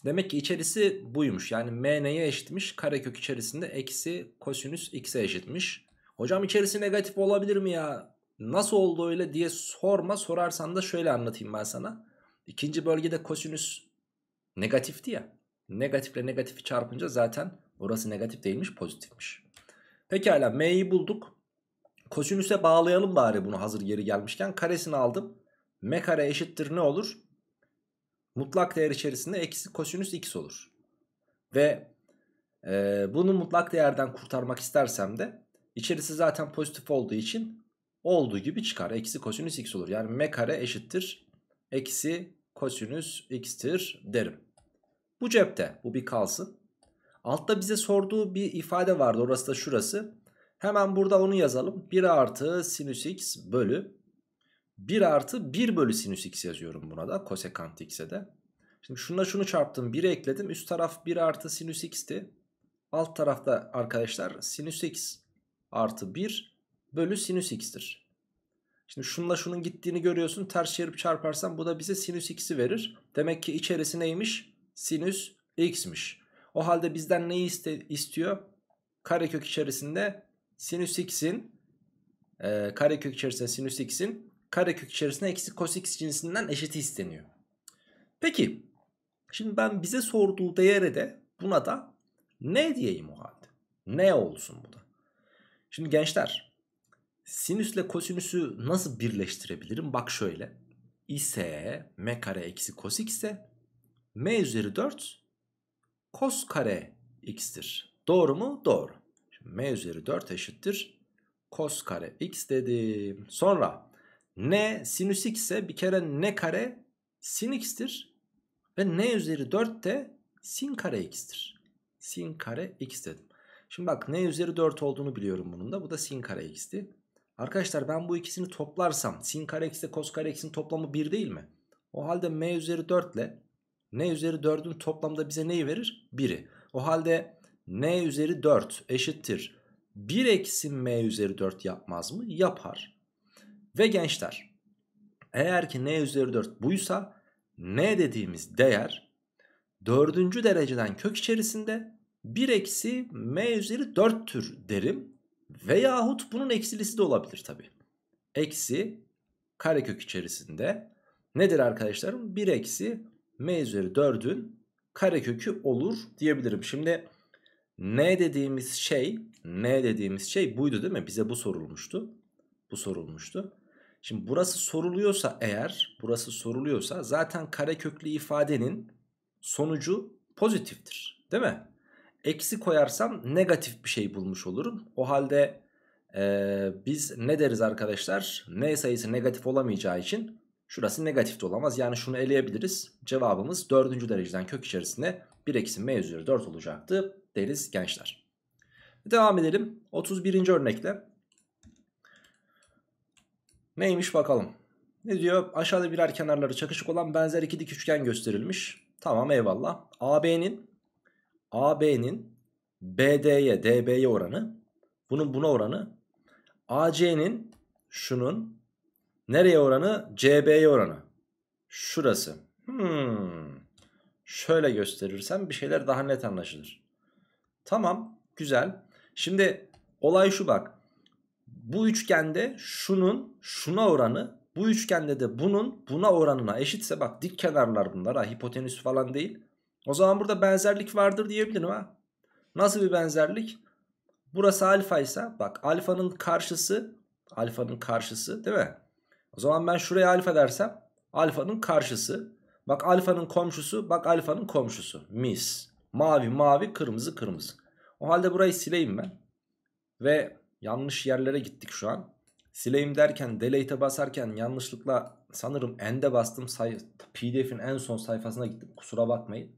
Demek ki içerisi buymuş. Yani m neye eşitmiş? Karekök içerisinde eksi kosinüs x'e eşitmiş. Hocam içerisi negatif olabilir mi ya? Nasıl oldu öyle diye sorma. Sorarsan da şöyle anlatayım ben sana. İkinci bölgede kosinüs negatifti ya. Negatifle negatifi çarpınca zaten Burası negatif değilmiş pozitifmiş. Pekala m'yi bulduk. Kosinüse bağlayalım bari bunu hazır geri gelmişken. Karesini aldım. m kare eşittir ne olur? Mutlak değer içerisinde eksi kosinüs x olur. Ve e, bunu mutlak değerden kurtarmak istersem de içerisi zaten pozitif olduğu için olduğu gibi çıkar. Eksi kosinüs x olur. Yani m kare eşittir eksi kosinüs x'tir derim. Bu cepte bu bir kalsın. Altta bize sorduğu bir ifade vardı. Orası da şurası. Hemen burada onu yazalım. 1 artı sinüs x bölü 1 artı 1 bölü sinüs x yazıyorum buna da. Kosekant x'e de. Şimdi şuna şunu çarptım. 1'i ekledim. Üst taraf 1 artı sinüs x'ti. Alt tarafta arkadaşlar sinüs x artı 1 bölü sinüs x'tir. Şimdi şunla şunun gittiğini görüyorsun. Ters çevirip çarparsan bu da bize sinüs x'i verir. Demek ki içerisi neymiş? Sinüs x'miş. O halde bizden neyi iste, istiyor? Karekök içerisinde sinüs x'in e, karekök içerisinde sinüs x'in karekök içerisinde eksi cos x cinsinden eşiti isteniyor. Peki şimdi ben bize sorduğu değere de buna da ne diyeyim o halde? Ne olsun bu da? Şimdi gençler sinüsle kosinüsü nasıl birleştirebilirim? Bak şöyle. ise m kare eksi cos ise m üzeri 4 kos kare x'tir. Doğru mu? Doğru. Şimdi m üzeri 4 eşittir. Kos kare x dedim. Sonra n sinüs x ise bir kere n kare sin x'tir. Ve n üzeri 4 de sin kare x'tir. Sin kare x dedim. Şimdi bak n üzeri 4 olduğunu biliyorum bunun da. Bu da sin kare x'ti. Arkadaşlar ben bu ikisini toplarsam sin kare x ile kos kare x'in toplamı 1 değil mi? O halde m üzeri 4 ile n üzeri 4'ün toplamda bize neyi verir? 1'i. O halde n üzeri 4 eşittir. 1 eksi m üzeri 4 yapmaz mı? Yapar. Ve gençler eğer ki n üzeri 4 buysa n dediğimiz değer 4. dereceden kök içerisinde 1 eksi m üzeri 4'tür derim. Veyahut bunun eksilisi de olabilir tabi. Eksi karekök içerisinde nedir arkadaşlarım? 1 eksi m üzeri 4'ün karekökü olur diyebilirim. Şimdi n dediğimiz şey n dediğimiz şey buydu değil mi? Bize bu sorulmuştu. Bu sorulmuştu. Şimdi burası soruluyorsa eğer burası soruluyorsa zaten kareköklü ifadenin sonucu pozitiftir. Değil mi? Eksi koyarsam negatif bir şey bulmuş olurum. O halde ee, biz ne deriz arkadaşlar? N sayısı negatif olamayacağı için Şurası negatif de olamaz. Yani şunu eleyebiliriz. Cevabımız dördüncü dereceden kök içerisinde 1 eksi m üzeri 4 olacaktı deriz gençler. Devam edelim. 31. örnekle. Neymiş bakalım. Ne diyor? Aşağıda birer kenarları çakışık olan benzer iki dik üçgen gösterilmiş. Tamam eyvallah. AB'nin AB'nin BD'ye DB'ye oranı bunun buna oranı AC'nin şunun Nereye oranı? CB'ye oranı. Şurası. Hmm. Şöyle gösterirsem bir şeyler daha net anlaşılır. Tamam. Güzel. Şimdi olay şu bak. Bu üçgende şunun şuna oranı bu üçgende de bunun buna oranına eşitse bak dik kenarlar bunlar ha hipotenüs falan değil. O zaman burada benzerlik vardır diyebilirim ha. Nasıl bir benzerlik? Burası alfa ise bak alfanın karşısı alfanın karşısı değil mi? O zaman ben şuraya alfa dersem alfanın karşısı. Bak alfanın komşusu bak alfanın komşusu. Mis. Mavi mavi kırmızı kırmızı. O halde burayı sileyim ben. Ve yanlış yerlere gittik şu an. Sileyim derken delete'e basarken yanlışlıkla sanırım end'e bastım. PDF'in en son sayfasına gittim. Kusura bakmayın.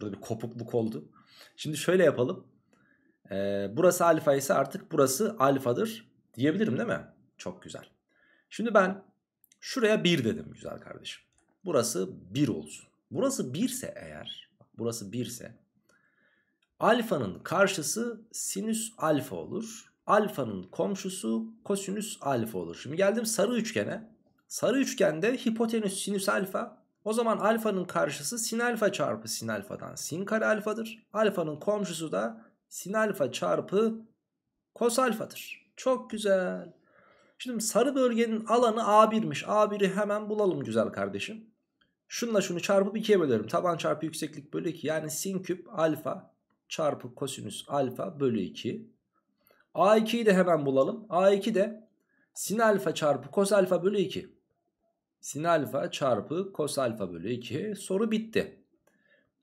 Burada bir kopukluk oldu. Şimdi şöyle yapalım. Ee, burası alfa ise artık burası alfadır diyebilirim değil mi? Çok güzel. Şimdi ben şuraya 1 dedim güzel kardeşim. Burası 1 olsun. Burası 1 ise eğer, burası 1 ise alfanın karşısı sinüs alfa olur. Alfanın komşusu kosinüs alfa olur. Şimdi geldim sarı üçgene. Sarı üçgende hipotenüs sinüs alfa. O zaman alfanın karşısı sin alfa çarpı sin alfadan sin kare alfadır. Alfanın komşusu da sin alfa çarpı kos alfadır. Çok güzel. Şimdi sarı bölgenin alanı A1'miş. A1'i hemen bulalım güzel kardeşim. Şununla şunu çarpıp ikiye bölerim. Taban çarpı yükseklik bölü 2. Yani sin küp alfa çarpı kosinüs alfa bölü 2. A2'yi de hemen bulalım. A2 de sin alfa çarpı kos alfa bölü 2. Sin alfa çarpı kos alfa bölü 2. Soru bitti.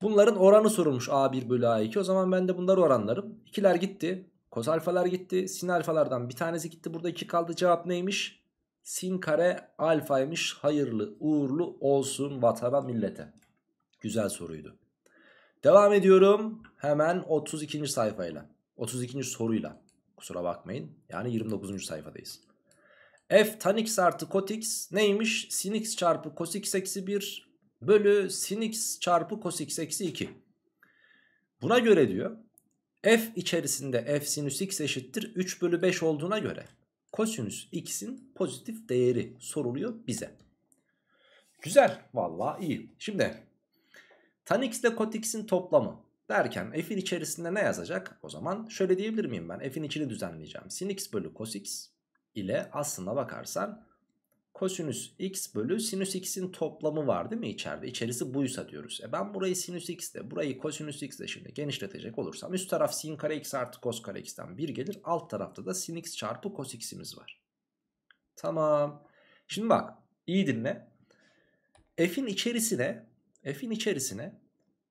Bunların oranı sorulmuş A1 bölü A2. O zaman ben de bunları oranlarım. İkiler gitti. Koz alfalar gitti. Sin alfalardan bir tanesi gitti. Burada 2 kaldı. Cevap neymiş? Sin kare alfaymış. Hayırlı, uğurlu olsun vatana millete. Güzel soruydu. Devam ediyorum. Hemen 32. sayfayla. 32. soruyla. Kusura bakmayın. Yani 29. sayfadayız. F tan x artı kot x neymiş? Sin x çarpı cos x eksi 1 bölü sin x çarpı cos x eksi 2. Buna göre diyor f içerisinde f sinüs x eşittir 3 bölü 5 olduğuna göre kosinüs x'in pozitif değeri soruluyor bize. Güzel valla iyi. Şimdi tan x ile kot x'in toplamı derken f'in içerisinde ne yazacak? O zaman şöyle diyebilir miyim ben f'in içini düzenleyeceğim. Sin x bölü cos x ile aslına bakarsan kosinüs x bölü sinüs x'in toplamı var değil mi içeride? İçerisi buysa diyoruz. E ben burayı sinüs x de burayı kosinüs x de şimdi genişletecek olursam üst taraf sin kare x artı kos kare x'ten 1 gelir. Alt tarafta da sin x çarpı kos x'imiz var. Tamam. Şimdi bak iyi dinle. F'in içerisine F'in içerisine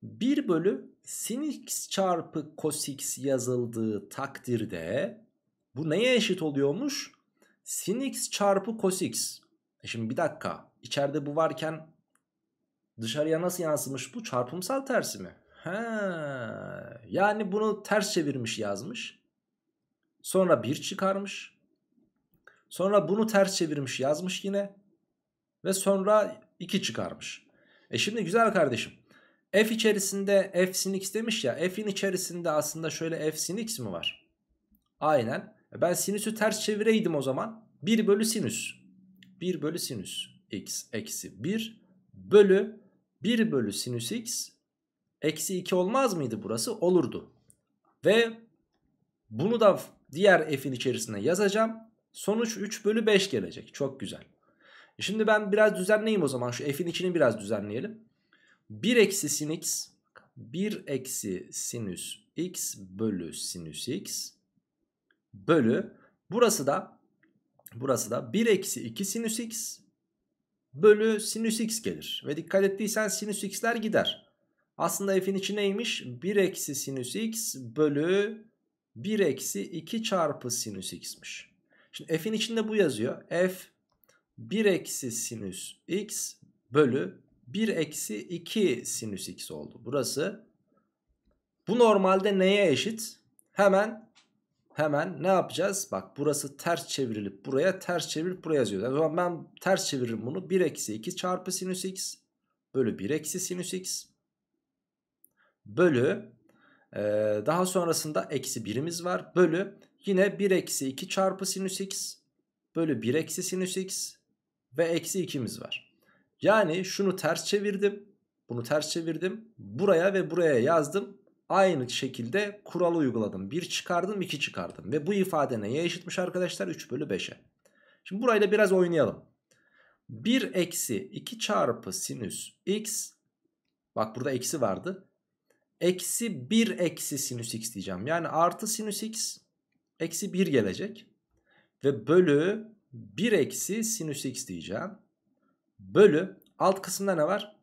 1 bölü sin x çarpı kos x yazıldığı takdirde bu neye eşit oluyormuş? sin x çarpı cos x. E şimdi bir dakika içeride bu varken dışarıya nasıl yansımış bu çarpımsal tersi mi? Ha, yani bunu ters çevirmiş yazmış. Sonra bir çıkarmış. Sonra bunu ters çevirmiş yazmış yine. Ve sonra 2 çıkarmış. E şimdi güzel kardeşim. F içerisinde f sin x demiş ya. F'in içerisinde aslında şöyle f sin x mi var? Aynen. E ben sinüsü ters çevireydim o zaman. 1 bölü sinüs. 1 bölü sinüs x eksi 1 bölü 1 bölü sinüs x eksi 2 olmaz mıydı burası? Olurdu. Ve bunu da diğer f'in içerisine yazacağım. Sonuç 3 bölü 5 gelecek. Çok güzel. E şimdi ben biraz düzenleyeyim o zaman. Şu f'in içini biraz düzenleyelim. 1 eksi sin x 1 eksi sinüs x bölü sinüs x bölü burası da Burası da 1 eksi 2 sinüs x bölü sinüs x gelir. Ve dikkat ettiysen sinüs x'ler gider. Aslında f'in içi neymiş? 1 eksi sinüs x bölü 1 eksi 2 çarpı sinüs x'miş. Şimdi f'in içinde bu yazıyor. f 1 eksi sinüs x bölü 1 eksi 2 sinüs x oldu. Burası bu normalde neye eşit? Hemen hemen ne yapacağız? Bak burası ters çevrilip buraya ters çevirip buraya yazıyor. O zaman ben ters çeviririm bunu. 1 eksi 2 çarpı sinüs x bölü 1 eksi sinüs x bölü e, daha sonrasında eksi 1'imiz var bölü yine 1 eksi 2 çarpı sinüs x bölü 1 eksi sinüs x ve eksi 2'miz var. Yani şunu ters çevirdim. Bunu ters çevirdim. Buraya ve buraya yazdım aynı şekilde kuralı uyguladım. 1 çıkardım 2 çıkardım. Ve bu ifade neye eşitmiş arkadaşlar? 3 bölü 5'e. Şimdi burayla biraz oynayalım. 1 eksi 2 çarpı sinüs x. Bak burada eksi vardı. Eksi 1 eksi sinüs x diyeceğim. Yani artı sinüs x eksi 1 gelecek. Ve bölü 1 eksi sinüs x diyeceğim. Bölü alt kısımda ne var?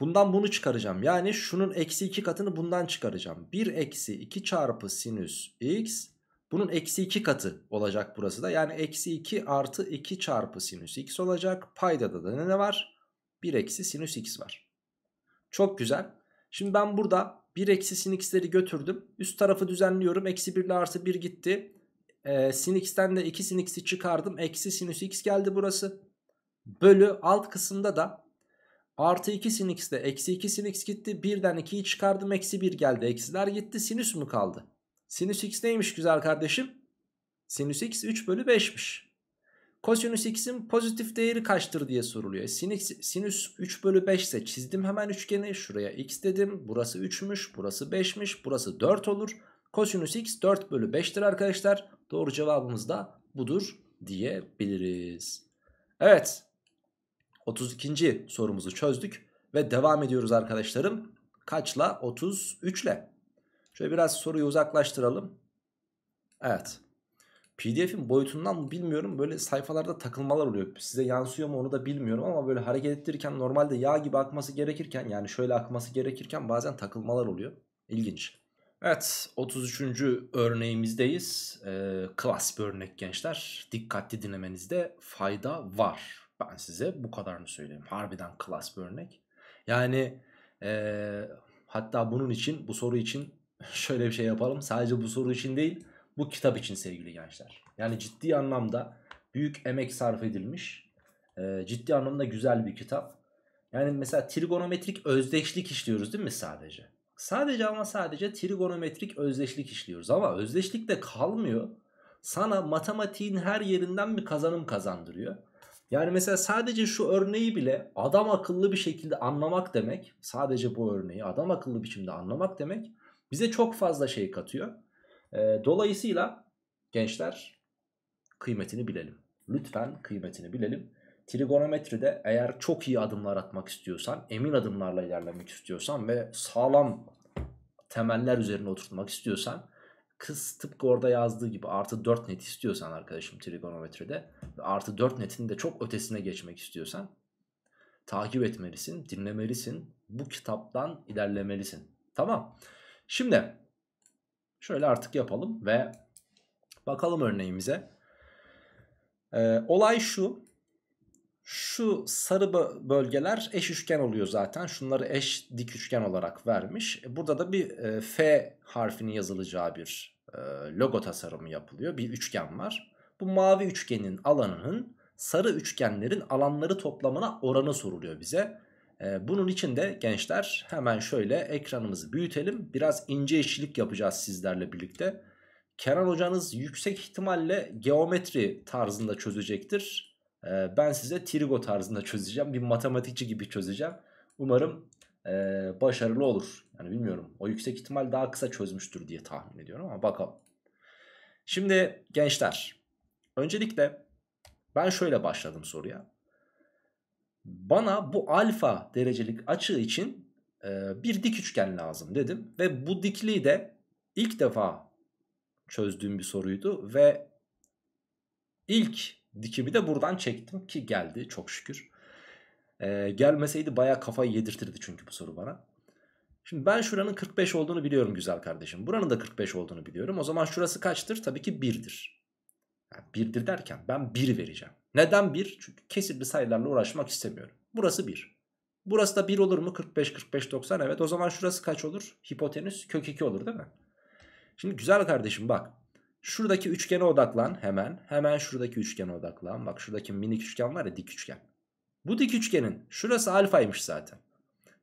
Bundan bunu çıkaracağım. Yani şunun eksi 2 katını bundan çıkaracağım. 1 eksi 2 çarpı sinüs x. Bunun eksi 2 katı olacak burası da. Yani eksi 2 artı 2 çarpı sinüs x olacak. Paydada da ne var? 1 eksi sinüs x var. Çok güzel. Şimdi ben burada 1 eksi sin x'leri götürdüm. Üst tarafı düzenliyorum. Eksi 1 ile artı 1 gitti. Ee, sin x'ten de 2 sin x'i çıkardım. Eksi sinüs x geldi burası. Bölü alt kısımda da Artı 2 sin x de eksi 2 sin x gitti. 1'den 2'yi çıkardım eksi 1 geldi. Eksiler gitti sinüs mü kaldı? Sinüs x neymiş güzel kardeşim? Sinüs x 3 bölü 5'miş. Kosinüs x'in pozitif değeri kaçtır diye soruluyor. E, sinüs, sinüs 3 bölü 5 ise çizdim hemen üçgeni. Şuraya x dedim. Burası 3'müş. Burası 5'miş. Burası 4 olur. Kosinüs x 4 bölü 5'tir arkadaşlar. Doğru cevabımız da budur diyebiliriz. Evet 32. sorumuzu çözdük ve devam ediyoruz arkadaşlarım. Kaçla? 33 ile. Şöyle biraz soruyu uzaklaştıralım. Evet. PDF'in boyutundan bilmiyorum böyle sayfalarda takılmalar oluyor. Size yansıyor mu onu da bilmiyorum ama böyle hareket ettirirken normalde yağ gibi akması gerekirken yani şöyle akması gerekirken bazen takılmalar oluyor. İlginç. Evet 33. örneğimizdeyiz. Ee, klas bir örnek gençler. Dikkatli dinlemenizde fayda var. Ben size bu kadarını söyleyeyim. Harbiden klas bir örnek. Yani ee, hatta bunun için bu soru için şöyle bir şey yapalım. Sadece bu soru için değil bu kitap için sevgili gençler. Yani ciddi anlamda büyük emek sarf edilmiş. E, ciddi anlamda güzel bir kitap. Yani mesela trigonometrik özdeşlik işliyoruz değil mi sadece? Sadece ama sadece trigonometrik özdeşlik işliyoruz. Ama özdeşlik de kalmıyor. Sana matematiğin her yerinden bir kazanım kazandırıyor. Yani mesela sadece şu örneği bile adam akıllı bir şekilde anlamak demek, sadece bu örneği adam akıllı biçimde anlamak demek bize çok fazla şey katıyor. Ee, dolayısıyla gençler kıymetini bilelim. Lütfen kıymetini bilelim. Trigonometride eğer çok iyi adımlar atmak istiyorsan, emin adımlarla ilerlemek istiyorsan ve sağlam temeller üzerine oturtmak istiyorsan Kız tıpkı orada yazdığı gibi artı 4 net istiyorsan arkadaşım trigonometride ve artı 4 netin de çok ötesine geçmek istiyorsan takip etmelisin, dinlemelisin, bu kitaptan ilerlemelisin. Tamam. Şimdi şöyle artık yapalım ve bakalım örneğimize. Ee, olay şu. Şu sarı bölgeler eş üçgen oluyor zaten. Şunları eş dik üçgen olarak vermiş. E, burada da bir e, F harfinin yazılacağı bir e, logo tasarımı yapılıyor. Bir üçgen var. Bu mavi üçgenin alanının sarı üçgenlerin alanları toplamına oranı soruluyor bize. E, bunun için de gençler hemen şöyle ekranımızı büyütelim. Biraz ince işçilik yapacağız sizlerle birlikte. Kenan hocanız yüksek ihtimalle geometri tarzında çözecektir. Ee, ben size trigo tarzında çözeceğim. Bir matematikçi gibi çözeceğim. Umarım e, başarılı olur. Yani bilmiyorum. O yüksek ihtimal daha kısa çözmüştür diye tahmin ediyorum ama bakalım. Şimdi gençler. Öncelikle ben şöyle başladım soruya. Bana bu alfa derecelik açı için e, bir dik üçgen lazım dedim. Ve bu dikliği de ilk defa çözdüğüm bir soruydu. Ve ilk Dikimi de buradan çektim ki geldi çok şükür. Ee, gelmeseydi baya kafayı yedirtirdi çünkü bu soru bana. Şimdi ben şuranın 45 olduğunu biliyorum güzel kardeşim. Buranın da 45 olduğunu biliyorum. O zaman şurası kaçtır? Tabii ki 1'dir. Yani 1'dir derken ben 1 vereceğim. Neden 1? Çünkü kesirli sayılarla uğraşmak istemiyorum. Burası 1. Burası da 1 olur mu? 45, 45, 90 evet. O zaman şurası kaç olur? Hipotenüs kök 2 olur değil mi? Şimdi güzel kardeşim bak. Şuradaki üçgene odaklan hemen. Hemen şuradaki üçgene odaklan. Bak şuradaki minik üçgen var ya dik üçgen. Bu dik üçgenin şurası alfaymış zaten.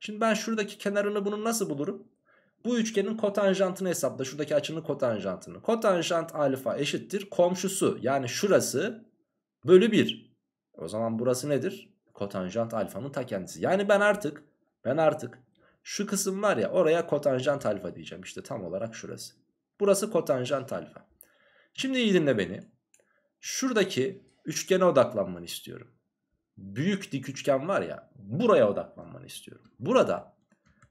Şimdi ben şuradaki kenarını bunu nasıl bulurum? Bu üçgenin kotanjantını hesapla. Şuradaki açının kotanjantını. Kotanjant alfa eşittir. Komşusu yani şurası bölü 1. O zaman burası nedir? Kotanjant alfanın ta kendisi. Yani ben artık ben artık şu kısım var ya oraya kotanjant alfa diyeceğim. İşte tam olarak şurası. Burası kotanjant alfa. Şimdi iyi dinle beni. Şuradaki üçgene odaklanmanı istiyorum. Büyük dik üçgen var ya buraya odaklanmanı istiyorum. Burada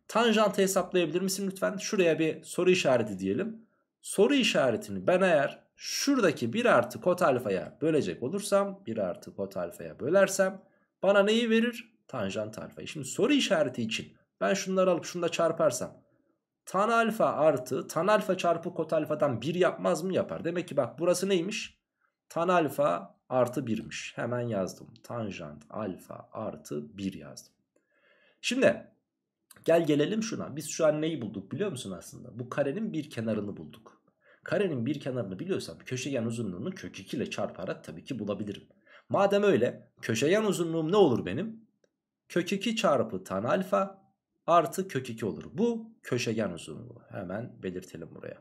tanjantı hesaplayabilir misin lütfen? Şuraya bir soru işareti diyelim. Soru işaretini ben eğer şuradaki 1 artı kot alfaya bölecek olursam 1 artı kot alfaya bölersem bana neyi verir? Tanjant alfayı. Şimdi soru işareti için ben şunları alıp şunu da çarparsam tan alfa artı tan alfa çarpı kot alfadan 1 yapmaz mı yapar. Demek ki bak burası neymiş? Tan alfa artı 1'miş. Hemen yazdım. Tanjant alfa artı 1 yazdım. Şimdi gel gelelim şuna. Biz şu an neyi bulduk biliyor musun aslında? Bu karenin bir kenarını bulduk. Karenin bir kenarını biliyorsam köşegen uzunluğunu kök 2 ile çarparak tabii ki bulabilirim. Madem öyle köşegen uzunluğum ne olur benim? Kök 2 çarpı tan alfa artı kök 2 olur. Bu köşegen uzunluğu. Hemen belirtelim buraya.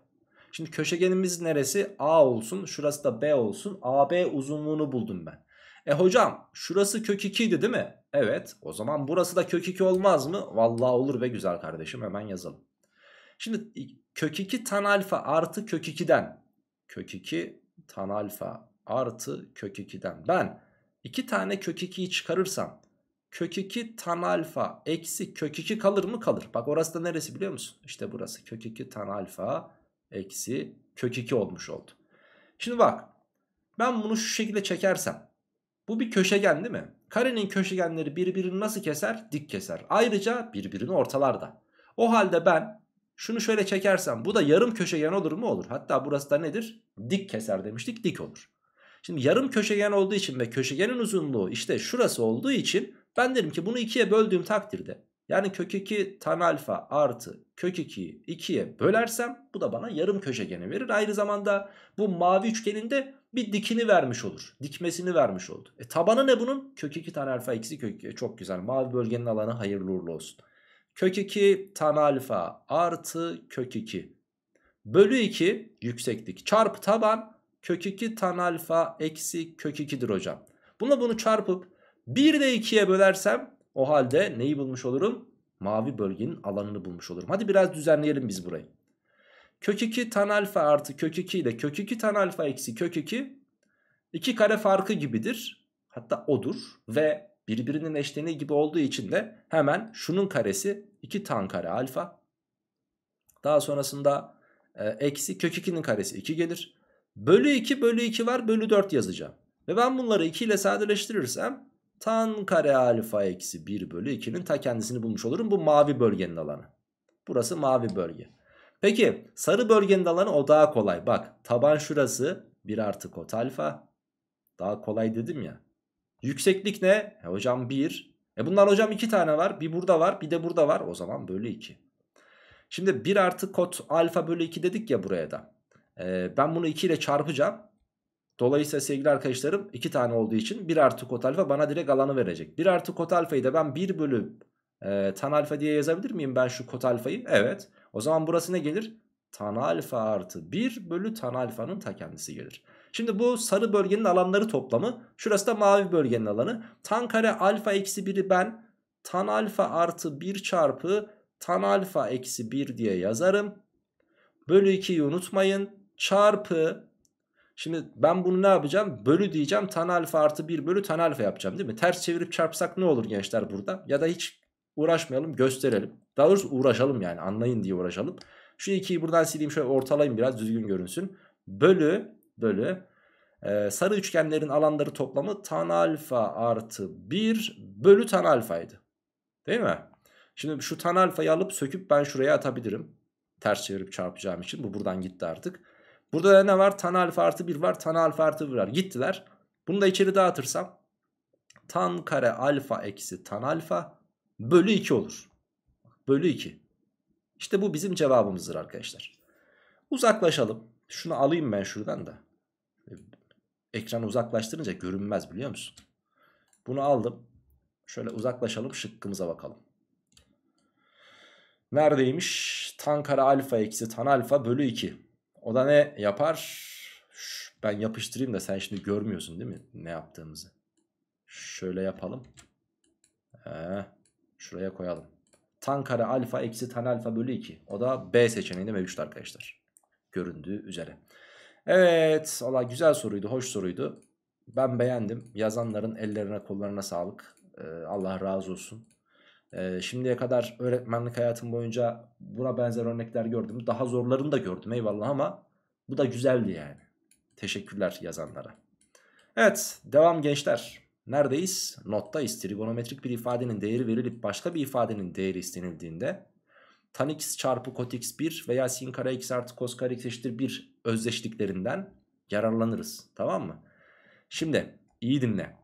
Şimdi köşegenimiz neresi? A olsun. Şurası da B olsun. AB uzunluğunu buldum ben. E hocam şurası kök 2 idi değil mi? Evet. O zaman burası da kök 2 olmaz mı? Vallahi olur be güzel kardeşim. Hemen yazalım. Şimdi kök 2 tan alfa artı kök 2'den. Kök 2 tan alfa artı kök 2'den. Ben iki tane kök 2'yi çıkarırsam kök 2 tan alfa eksi kök 2 kalır mı kalır. Bak orası da neresi biliyor musun? İşte burası kök 2 tan alfa eksi kök 2 olmuş oldu. Şimdi bak ben bunu şu şekilde çekersem bu bir köşegen değil mi? Karenin köşegenleri birbirini nasıl keser? Dik keser. Ayrıca birbirini ortalarda. O halde ben şunu şöyle çekersem bu da yarım köşegen olur mu? Olur. Hatta burası da nedir? Dik keser demiştik dik olur. Şimdi yarım köşegen olduğu için ve köşegenin uzunluğu işte şurası olduğu için ben derim ki bunu 2'ye böldüğüm takdirde yani kök 2 tan alfa artı kök 2'yi 2'ye bölersem bu da bana yarım köşegeni verir. Aynı zamanda bu mavi üçgeninde bir dikini vermiş olur. Dikmesini vermiş oldu. E tabanı ne bunun? Kök 2 tan alfa eksi kök 2. Çok güzel. Mavi bölgenin alanı hayırlı uğurlu olsun. Kök 2 tan alfa artı kök 2. Bölü 2 yükseklik çarpı taban kök 2 tan alfa eksi kök 2'dir hocam. Bununla bunu çarpıp 1 de 2'ye bölersem o halde neyi bulmuş olurum? Mavi bölgenin alanını bulmuş olurum. Hadi biraz düzenleyelim biz burayı. Kök 2 tan alfa artı kök 2 ile kök 2 tan alfa eksi kök 2 iki kare farkı gibidir. Hatta odur ve birbirinin eşleniği gibi olduğu için de hemen şunun karesi 2 tan kare alfa. Daha sonrasında e, eksi kök 2'nin karesi 2 gelir. Bölü 2 bölü 2 var bölü 4 yazacağım. Ve ben bunları 2 ile sadeleştirirsem tan kare alfa eksi 1 bölü 2'nin ta kendisini bulmuş olurum. Bu mavi bölgenin alanı. Burası mavi bölge. Peki sarı bölgenin alanı o daha kolay. Bak taban şurası 1 artı kot alfa. Daha kolay dedim ya. Yükseklik ne? E, hocam 1. E bundan hocam 2 tane var. Bir burada var bir de burada var. O zaman bölü 2. Şimdi 1 artı kot alfa bölü 2 dedik ya buraya da. E, ben bunu 2 ile çarpacağım. Dolayısıyla sevgili arkadaşlarım 2 tane olduğu için 1 artı kot alfa bana direkt alanı verecek. 1 artı kot alfayı da ben 1 bölü e, tan alfa diye yazabilir miyim ben şu kot alfayı? Evet. O zaman burası ne gelir? Tan alfa artı 1 bölü tan alfanın ta kendisi gelir. Şimdi bu sarı bölgenin alanları toplamı. Şurası da mavi bölgenin alanı. Tan kare alfa eksi 1'i ben tan alfa artı 1 çarpı tan alfa eksi 1 diye yazarım. Bölü 2'yi unutmayın. Çarpı Şimdi ben bunu ne yapacağım? Bölü diyeceğim. Tan alfa artı 1 bölü tan alfa yapacağım değil mi? Ters çevirip çarpsak ne olur gençler burada? Ya da hiç uğraşmayalım gösterelim. Daha doğrusu uğraşalım yani anlayın diye uğraşalım. Şu 2'yi buradan sileyim şöyle ortalayayım biraz düzgün görünsün. Bölü bölü ee, sarı üçgenlerin alanları toplamı tan alfa artı 1 bölü tan alfaydı. Değil mi? Şimdi şu tan alfayı alıp söküp ben şuraya atabilirim. Ters çevirip çarpacağım için bu buradan gitti artık. Burada da ne var? Tan alfa artı 1 var. Tan alfa artı 1 var. Gittiler. Bunu da içeri dağıtırsam tan kare alfa eksi tan alfa bölü 2 olur. Bölü 2. İşte bu bizim cevabımızdır arkadaşlar. Uzaklaşalım. Şunu alayım ben şuradan da. Ekranı uzaklaştırınca görünmez biliyor musun? Bunu aldım. Şöyle uzaklaşalım şıkkımıza bakalım. Neredeymiş? Tan kare alfa eksi tan alfa bölü 2. O da ne yapar? Ben yapıştırayım da sen şimdi görmüyorsun değil mi ne yaptığımızı? Şöyle yapalım. Ee, şuraya koyalım. Tan kare alfa eksi tan alfa bölü 2. O da B seçeneğinde mevcut arkadaşlar. Göründüğü üzere. Evet. Valla güzel soruydu. Hoş soruydu. Ben beğendim. Yazanların ellerine kollarına sağlık. Ee, Allah razı olsun. E, şimdiye kadar öğretmenlik hayatım boyunca buna benzer örnekler gördüm. Daha zorlarını da gördüm eyvallah ama bu da güzeldi yani. Teşekkürler yazanlara. Evet devam gençler. Neredeyiz? Nottayız. Trigonometrik bir ifadenin değeri verilip başka bir ifadenin değeri istenildiğinde tan x çarpı kot x 1 veya sin kare x artı kos kare x eşittir 1 özdeşliklerinden yararlanırız. Tamam mı? Şimdi iyi dinle.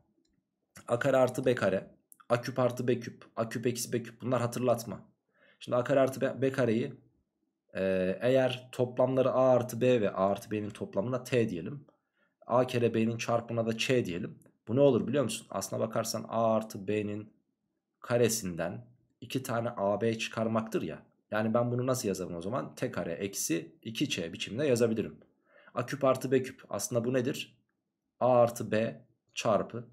A kare artı B kare A küp artı B küp. A küp eksi B küp. Bunlar hatırlatma. Şimdi A kare artı B, kareyi e, eğer toplamları A artı B ve A artı B'nin toplamına T diyelim. A kere B'nin çarpımına da Ç diyelim. Bu ne olur biliyor musun? Aslına bakarsan A artı B'nin karesinden iki tane AB çıkarmaktır ya. Yani ben bunu nasıl yazarım o zaman? T kare eksi 2Ç biçimde yazabilirim. A küp artı B küp. Aslında bu nedir? A artı B çarpı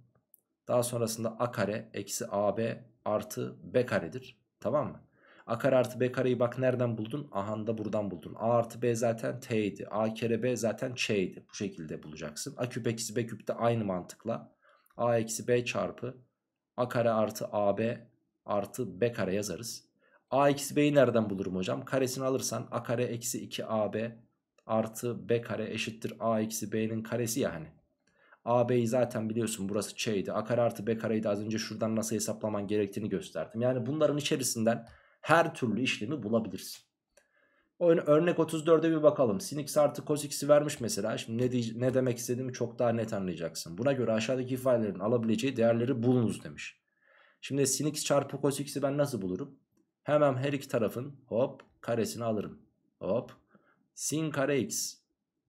daha sonrasında a kare eksi ab artı b karedir. Tamam mı? A kare artı B kareyi bak nereden buldun? Aha da buradan buldun. A artı B zaten t idi, A kere B zaten idi. Bu şekilde bulacaksın. A küp eksi B küp de aynı mantıkla. A eksi B çarpı A kare artı AB artı B kare yazarız. A eksi B'yi nereden bulurum hocam? Karesini alırsan A kare eksi 2 AB artı B kare eşittir A eksi B'nin karesi yani. AB'yi zaten biliyorsun burası Ç'ydi. A kare artı B kareyi de az önce şuradan nasıl hesaplaman gerektiğini gösterdim. Yani bunların içerisinden her türlü işlemi bulabilirsin. Örnek 34'e bir bakalım. Sin x artı cos x'i vermiş mesela. Şimdi ne, ne demek istediğimi çok daha net anlayacaksın. Buna göre aşağıdaki ifadelerin alabileceği değerleri bulunuz demiş. Şimdi sin x çarpı cos x'i ben nasıl bulurum? Hemen her iki tarafın hop karesini alırım. Hop sin kare x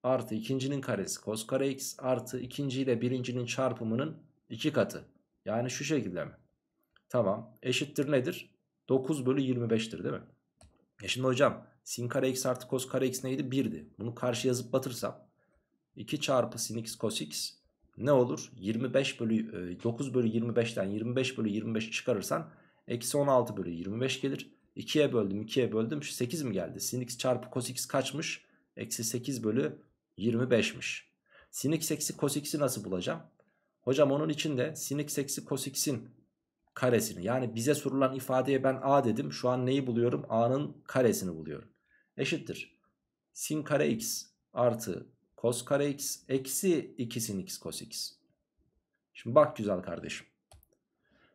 artı ikincinin karesi cos kare x artı ikinciyle birincinin çarpımının iki katı. Yani şu şekilde mi? Tamam. Eşittir nedir? 9 bölü 25'tir değil mi? E şimdi hocam sin kare x artı cos kare x neydi? 1'di. Bunu karşı yazıp batırsam 2 çarpı sin x cos x ne olur? 25 bölü 9 e, bölü 25'ten 25 bölü 25 çıkarırsan eksi 16 bölü 25 gelir. 2'ye böldüm 2'ye böldüm. Şu 8 mi geldi? Sin x çarpı cos x kaçmış? Eksi 8 bölü 25'miş. Sin x eksi cos x'i nasıl bulacağım? Hocam onun için de sin x eksi cos x'in karesini yani bize sorulan ifadeye ben a dedim. Şu an neyi buluyorum? a'nın karesini buluyorum. Eşittir. Sin kare x artı cos kare x eksi 2 sin x cos x. Şimdi bak güzel kardeşim.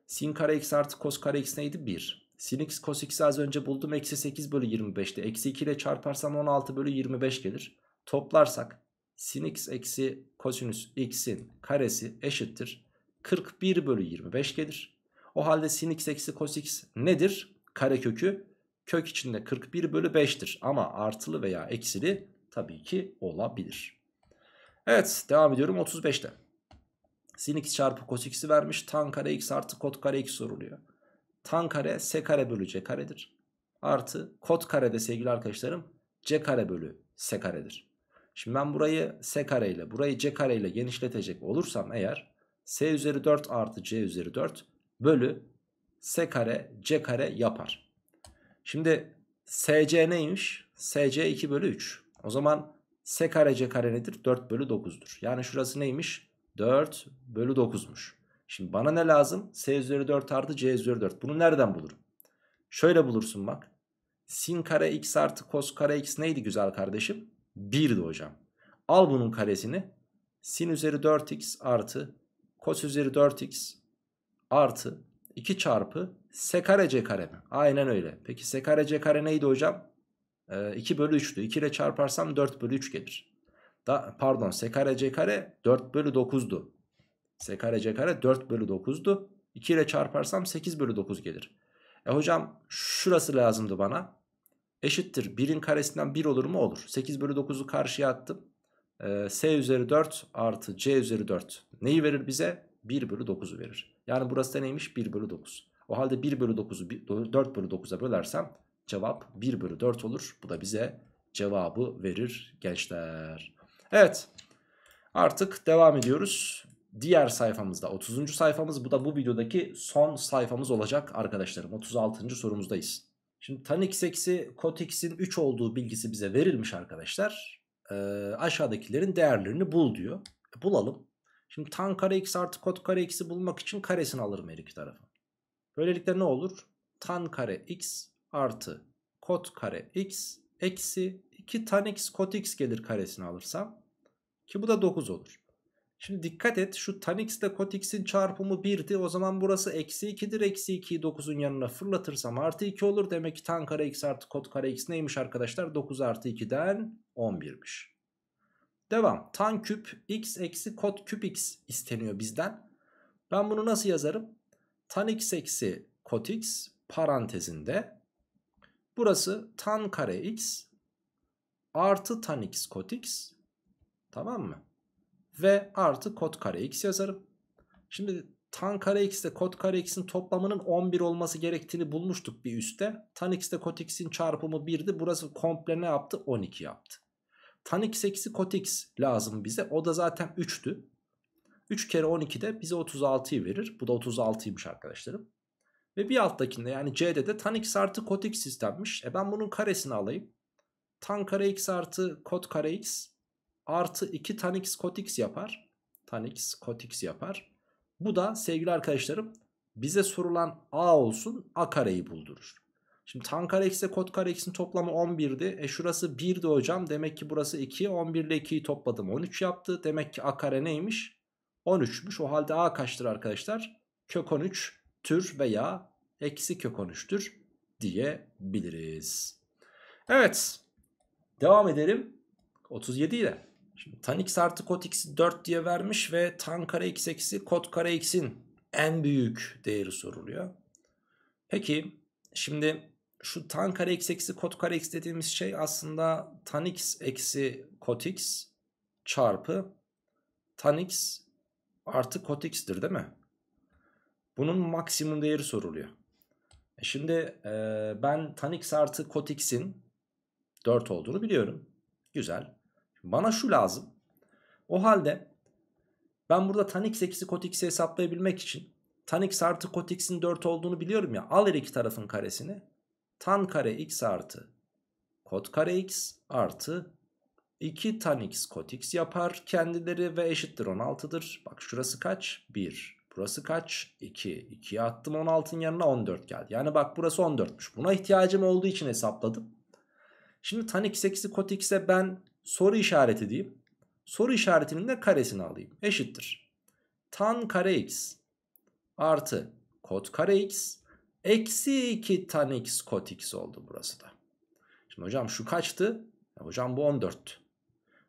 Sin kare x artı cos kare x neydi? 1. Sin x cos x'i az önce buldum. Eksi 8 bölü 25'te. Eksi 2 ile çarparsam 16 bölü 25 gelir toplarsak sin x eksi kosinüs x'in karesi eşittir. 41 bölü 25 gelir. O halde sin x eksi kos x nedir? Karekökü kök içinde 41 bölü 5'tir. Ama artılı veya eksili tabii ki olabilir. Evet devam ediyorum 35'te. Sin x çarpı kos x'i vermiş. Tan kare x artı kot kare x soruluyor. Tan kare s kare bölü c karedir. Artı kot kare de sevgili arkadaşlarım c kare bölü s karedir. Şimdi ben burayı s kareyle burayı c kareyle genişletecek olursam eğer s üzeri 4 artı c üzeri 4 bölü s kare c kare yapar. Şimdi sc neymiş? sc 2 bölü 3. O zaman s kare c kare nedir? 4 bölü 9'dur. Yani şurası neymiş? 4 bölü 9'muş. Şimdi bana ne lazım? S üzeri 4 artı C üzeri 4. Bunu nereden bulurum? Şöyle bulursun bak. Sin kare x artı kos kare x neydi güzel kardeşim? 1'di hocam. Al bunun karesini. Sin üzeri 4x artı kos üzeri 4x artı 2 çarpı kare c kare mi? Aynen öyle. Peki kare c kare neydi hocam? Ee, 2 bölü 3'tü. 2 ile çarparsam 4 bölü 3 gelir. Da, pardon kare c kare 4 bölü 9'du. kare c kare 4 bölü 9'du. 2 ile çarparsam 8 bölü 9 gelir. E hocam şurası lazımdı bana eşittir 1'in karesinden 1 olur mu? Olur. 8 bölü 9'u karşıya attım. Ee, s üzeri 4 artı C üzeri 4. Neyi verir bize? 1 bölü 9'u verir. Yani burası da neymiş? 1 bölü 9. O halde 1 bölü 9'u 4 bölü 9'a bölersem cevap 1 bölü 4 olur. Bu da bize cevabı verir gençler. Evet artık devam ediyoruz. Diğer sayfamızda 30. sayfamız bu da bu videodaki son sayfamız olacak arkadaşlarım. 36. sorumuzdayız. Şimdi tan x eksi kot x'in 3 olduğu bilgisi bize verilmiş arkadaşlar. E, aşağıdakilerin değerlerini bul diyor. E, bulalım. Şimdi tan kare x artı kot kare x'i bulmak için karesini alırım her iki tarafa. Böylelikle ne olur? Tan kare x artı kot kare x eksi 2 tan x kot x gelir karesini alırsam. Ki bu da 9 olur. Şimdi dikkat et şu tan x ile kot x'in çarpımı 1'di. O zaman burası eksi 2'dir. Eksi 2'yi 9'un yanına fırlatırsam artı 2 olur. Demek ki tan kare x artı kot kare x neymiş arkadaşlar? 9 artı 2'den 11'miş. Devam. Tan küp x eksi kot küp x isteniyor bizden. Ben bunu nasıl yazarım? Tan x eksi kot x parantezinde burası tan kare x artı tan x kot x tamam mı? Ve artı kod kare x yazarım. Şimdi tan kare x ile kod kare x'in toplamının 11 olması gerektiğini bulmuştuk bir üstte. Tan x ile kod x'in çarpımı 1'di. Burası komple ne yaptı? 12 yaptı. Tan x eksi kod x lazım bize. O da zaten 3'tü. 3 kere 12 de bize 36'yı verir. Bu da 36'ymış arkadaşlarım. Ve bir alttakinde yani C'de de tan x artı kod x istenmiş. E ben bunun karesini alayım. Tan kare x artı kod kare x artı 2 tan x cot x yapar. Tan x cot x yapar. Bu da sevgili arkadaşlarım bize sorulan a olsun a kareyi buldurur. Şimdi tan kare x'e kot kare x'in toplamı 11'di. E şurası 1'di hocam. Demek ki burası 2. 11 ile 2'yi topladım 13 yaptı. Demek ki a kare neymiş? 13'müş. O halde a kaçtır arkadaşlar? Kök 13 tür veya eksi kök 13'tür diyebiliriz. Evet. Devam edelim. 37 ile. Şimdi tan x artı kot x'i 4 diye vermiş ve tan kare x eksi kot kare x'in en büyük değeri soruluyor. Peki şimdi şu tan kare x eksi kot kare x dediğimiz şey aslında tan x eksi kot x çarpı tan x artı kot x'dir, değil mi? Bunun maksimum değeri soruluyor. E şimdi e, ben tan x artı kot x'in 4 olduğunu biliyorum. Güzel. Bana şu lazım. O halde ben burada tan x 8'i kot x'i hesaplayabilmek için tan x artı kot x'in 4 olduğunu biliyorum ya. Al her iki tarafın karesini. Tan kare x artı kot kare x artı 2 tan x kot x yapar. Kendileri ve eşittir 16'dır. Bak şurası kaç? 1. Burası kaç? 2. 2'ye attım 16'nın yanına 14 geldi. Yani bak burası 14'müş. Buna ihtiyacım olduğu için hesapladım. Şimdi tan x 8'i kot x'e ben soru işareti diyeyim. Soru işaretinin de karesini alayım. Eşittir. Tan kare x artı kot kare x eksi 2 tan x kot x oldu burası da. Şimdi hocam şu kaçtı? Ya hocam bu 14'tü.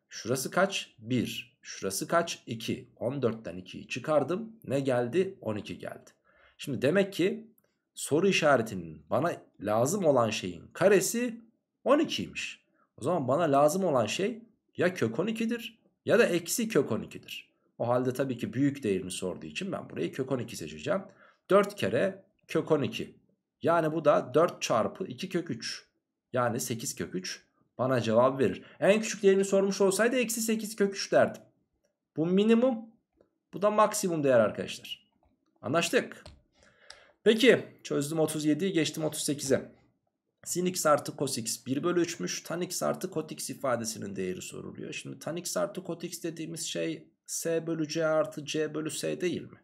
Şurası kaç? 1. Şurası kaç? 2. 14'ten 2'yi çıkardım. Ne geldi? 12 geldi. Şimdi demek ki soru işaretinin bana lazım olan şeyin karesi 12'ymiş. O zaman bana lazım olan şey ya kök 12'dir ya da eksi kök 12'dir. O halde tabii ki büyük değerini sorduğu için ben burayı kök 12 seçeceğim. 4 kere kök 12. Yani bu da 4 çarpı 2 kök 3. Yani 8 kök 3 bana cevap verir. En küçük değerini sormuş olsaydı eksi 8 kök 3 derdim. Bu minimum bu da maksimum değer arkadaşlar. Anlaştık. Peki çözdüm 37'yi geçtim 38'e. Sin x artı cos x 1 bölü 3'müş. Tan x artı kot x ifadesinin değeri soruluyor. Şimdi tan x artı kot x dediğimiz şey s bölü c artı c bölü s değil mi?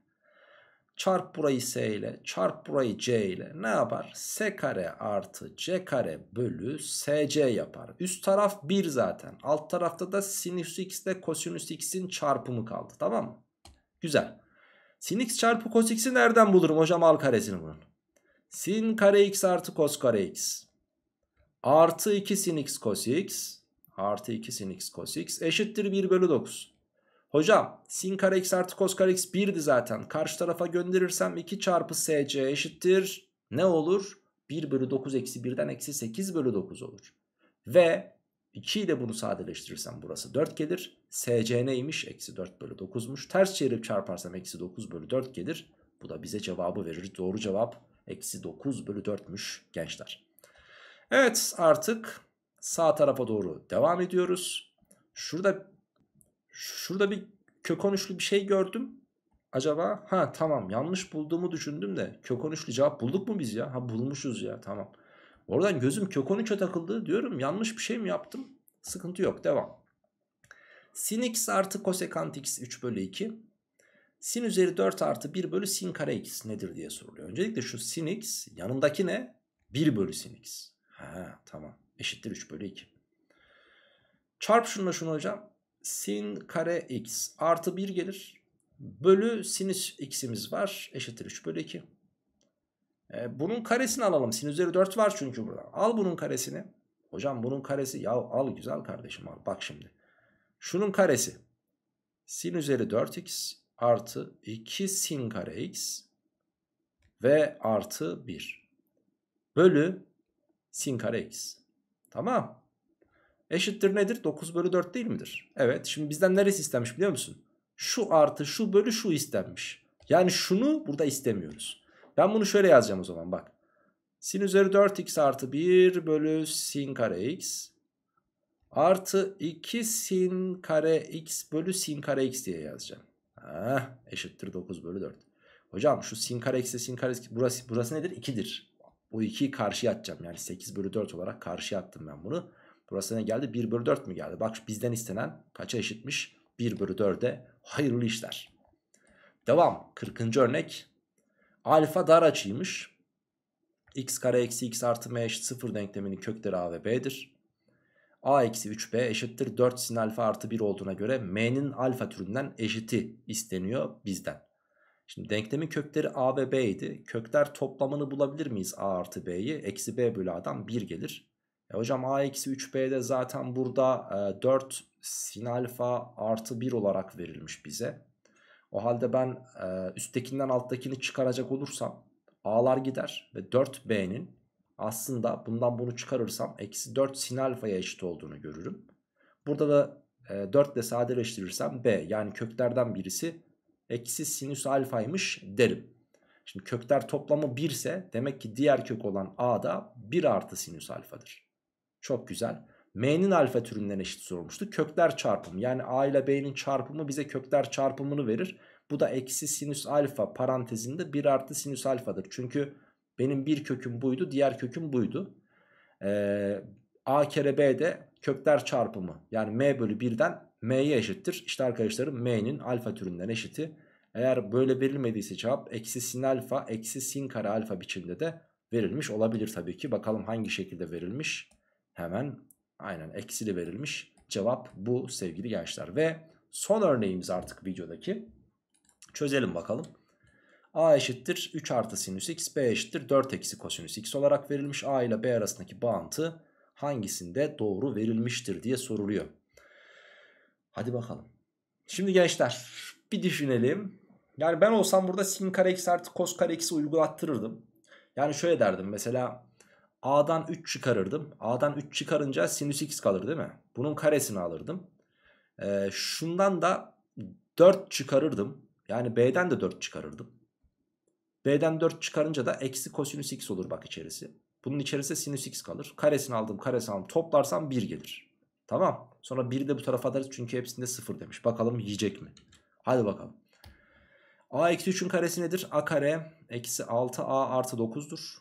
Çarp burayı s ile çarp burayı c ile ne yapar? s kare artı c kare bölü sc yapar. Üst taraf 1 zaten. Alt tarafta da sinüs x ile kosinüs x'in çarpımı kaldı. Tamam mı? Güzel. Sin x çarpı cos x'i nereden bulurum hocam al karesini bunun? Sin kare x artı cos kare x artı 2 sin x cos x artı 2 sin x cos x eşittir 1 bölü 9. Hocam sin kare x artı cos kare x 1'di zaten. Karşı tarafa gönderirsem 2 çarpı sc eşittir ne olur? 1 bölü 9 eksi 1'den eksi 8 bölü 9 olur. Ve 2 ile bunu sadeleştirirsem burası 4 gelir. sc neymiş? Eksi 4 bölü 9'muş. Ters çevirip çarparsam eksi 9 bölü 4 gelir. Bu da bize cevabı verir. Doğru cevap eksi 9 bölü 4'müş gençler. Evet artık sağ tarafa doğru devam ediyoruz. Şurada şurada bir kök bir şey gördüm. Acaba ha tamam yanlış bulduğumu düşündüm de kök cevap bulduk mu biz ya? Ha bulmuşuz ya tamam. Oradan gözüm kök takıldı diyorum yanlış bir şey mi yaptım? Sıkıntı yok devam. Sin x artı kosekant x 3 bölü 2. Sin üzeri 4 artı 1 bölü sin kare x nedir diye soruluyor. Öncelikle şu sin x yanındaki ne? 1 bölü sin x. Ha tamam. Eşittir 3 bölü 2. Çarp şununla şunu hocam. Sin kare x artı 1 gelir. Bölü sinüs x'imiz var. Eşittir 3 bölü 2. E, bunun karesini alalım. Sin üzeri 4 var çünkü burada. Al bunun karesini. Hocam bunun karesi. Ya al güzel kardeşim al. Bak şimdi. Şunun karesi. Sin üzeri 4x artı 2 sin kare x ve artı 1. Bölü sin kare x. Tamam. Eşittir nedir? 9 bölü 4 değil midir? Evet. Şimdi bizden neresi istenmiş biliyor musun? Şu artı şu bölü şu istenmiş. Yani şunu burada istemiyoruz. Ben bunu şöyle yazacağım o zaman bak. Sin üzeri 4x artı 1 bölü sin kare x artı 2 sin kare x bölü sin kare x diye yazacağım. Heh, eşittir 9 bölü 4. Hocam şu sin kare x'e sin kare x burası, burası nedir? 2'dir. Bu 2'yi karşıya atacağım. Yani 8 bölü 4 olarak karşıya attım ben bunu. Burası ne geldi? 1 bölü 4 mü geldi? Bak bizden istenen kaça eşitmiş? 1 bölü 4'e hayırlı işler. Devam. 40. örnek. Alfa dar açıymış. x kare eksi x artı m eşit 0 denkleminin kökleri a ve b'dir. a eksi 3b eşittir 4 sin alfa artı 1 olduğuna göre m'nin alfa türünden eşiti isteniyor bizden. Şimdi denklemin kökleri a ve b idi. Kökler toplamını bulabilir miyiz a artı b'yi? Eksi b bölü a'dan 1 gelir. E hocam a eksi 3b'de zaten burada e, 4 sin alfa artı 1 olarak verilmiş bize. O halde ben e, üsttekinden alttakini çıkaracak olursam a'lar gider ve 4b'nin aslında bundan bunu çıkarırsam eksi 4 sin alfaya eşit olduğunu görürüm. Burada da e, 4 ile sadeleştirirsem b yani köklerden birisi eksi sinüs alfaymış derim. Şimdi kökler toplamı 1 ise demek ki diğer kök olan a da 1 artı sinüs alfadır. Çok güzel. M'nin alfa türünden eşit sormuştu. Kökler çarpımı yani a ile b'nin çarpımı bize kökler çarpımını verir. Bu da eksi sinüs alfa parantezinde 1 artı sinüs alfadır. Çünkü benim bir köküm buydu diğer köküm buydu. Ee, a kere b de kökler çarpımı yani m bölü 1'den m'ye eşittir. İşte arkadaşlarım m'nin alfa türünden eşiti. Eğer böyle verilmediyse cevap eksi sin alfa eksi sin kare alfa biçimde de verilmiş olabilir tabii ki. Bakalım hangi şekilde verilmiş. Hemen aynen eksili verilmiş. Cevap bu sevgili gençler. Ve son örneğimiz artık videodaki. Çözelim bakalım. A eşittir 3 artı sinüs x, B eşittir 4 eksi kosinüs x olarak verilmiş. A ile B arasındaki bağıntı hangisinde doğru verilmiştir diye soruluyor. Hadi bakalım. Şimdi gençler bir düşünelim. Yani ben olsam burada sin kare x artı cos kare x'i uygulattırırdım. Yani şöyle derdim mesela a'dan 3 çıkarırdım. a'dan 3 çıkarınca sinüs x kalır değil mi? Bunun karesini alırdım. Ee, şundan da 4 çıkarırdım. Yani b'den de 4 çıkarırdım. b'den 4 çıkarınca da eksi kosinüs x olur bak içerisi. Bunun içerisinde sinüs x kalır. Karesini aldım karesini aldım toplarsam 1 gelir. Tamam. Sonra 1'i de bu tarafa atarız çünkü hepsinde 0 demiş. Bakalım yiyecek mi? Hadi bakalım. A eksi 3'ün karesi nedir? A kare eksi 6 A artı 9'dur.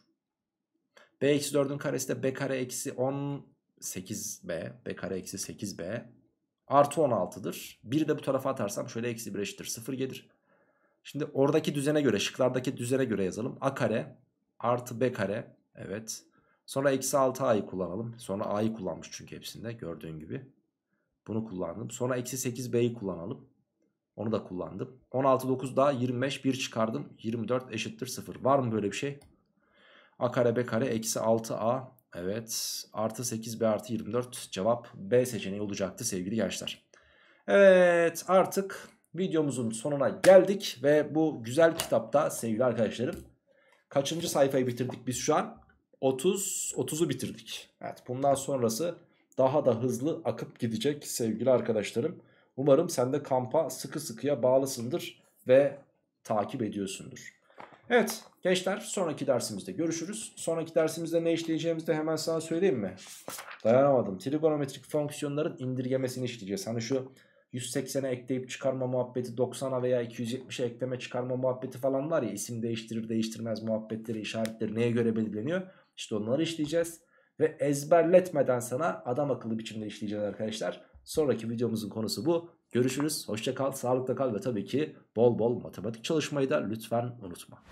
B eksi 4'ün karesi de B kare eksi 18B. B kare eksi 8B artı 16'dır. 1'i de bu tarafa atarsam şöyle eksi 1 eşittir. 0 gelir. Şimdi oradaki düzene göre şıklardaki düzene göre yazalım. A kare artı B kare evet Sonra eksi 6a'yı kullanalım. Sonra a'yı kullanmış çünkü hepsinde gördüğün gibi. Bunu kullandım. Sonra eksi 8b'yi kullanalım. Onu da kullandım. 16 9 daha 25 1 çıkardım. 24 eşittir 0. Var mı böyle bir şey? A kare B kare eksi 6A. Evet. Artı 8B artı 24. Cevap B seçeneği olacaktı sevgili gençler. Evet artık videomuzun sonuna geldik. Ve bu güzel kitapta sevgili arkadaşlarım. Kaçıncı sayfayı bitirdik biz şu an? 30, 30'u bitirdik. Evet bundan sonrası daha da hızlı akıp gidecek sevgili arkadaşlarım. Umarım sen de kampa sıkı sıkıya bağlısındır ve takip ediyorsundur. Evet gençler sonraki dersimizde görüşürüz. Sonraki dersimizde ne işleyeceğimizi de hemen sana söyleyeyim mi? Dayanamadım. Trigonometrik fonksiyonların indirgemesini işleyeceğiz. Hani şu 180'e ekleyip çıkarma muhabbeti 90'a veya 270'e ekleme çıkarma muhabbeti falan var ya isim değiştirir değiştirmez muhabbetleri işaretleri neye göre belirleniyor? İşte onları işleyeceğiz. Ve ezberletmeden sana adam akıllı biçimde işleyeceğiz arkadaşlar. Sonraki videomuzun konusu bu. Görüşürüz. Hoşça kal, sağlıkla kal ve tabii ki bol bol matematik çalışmayı da lütfen unutma.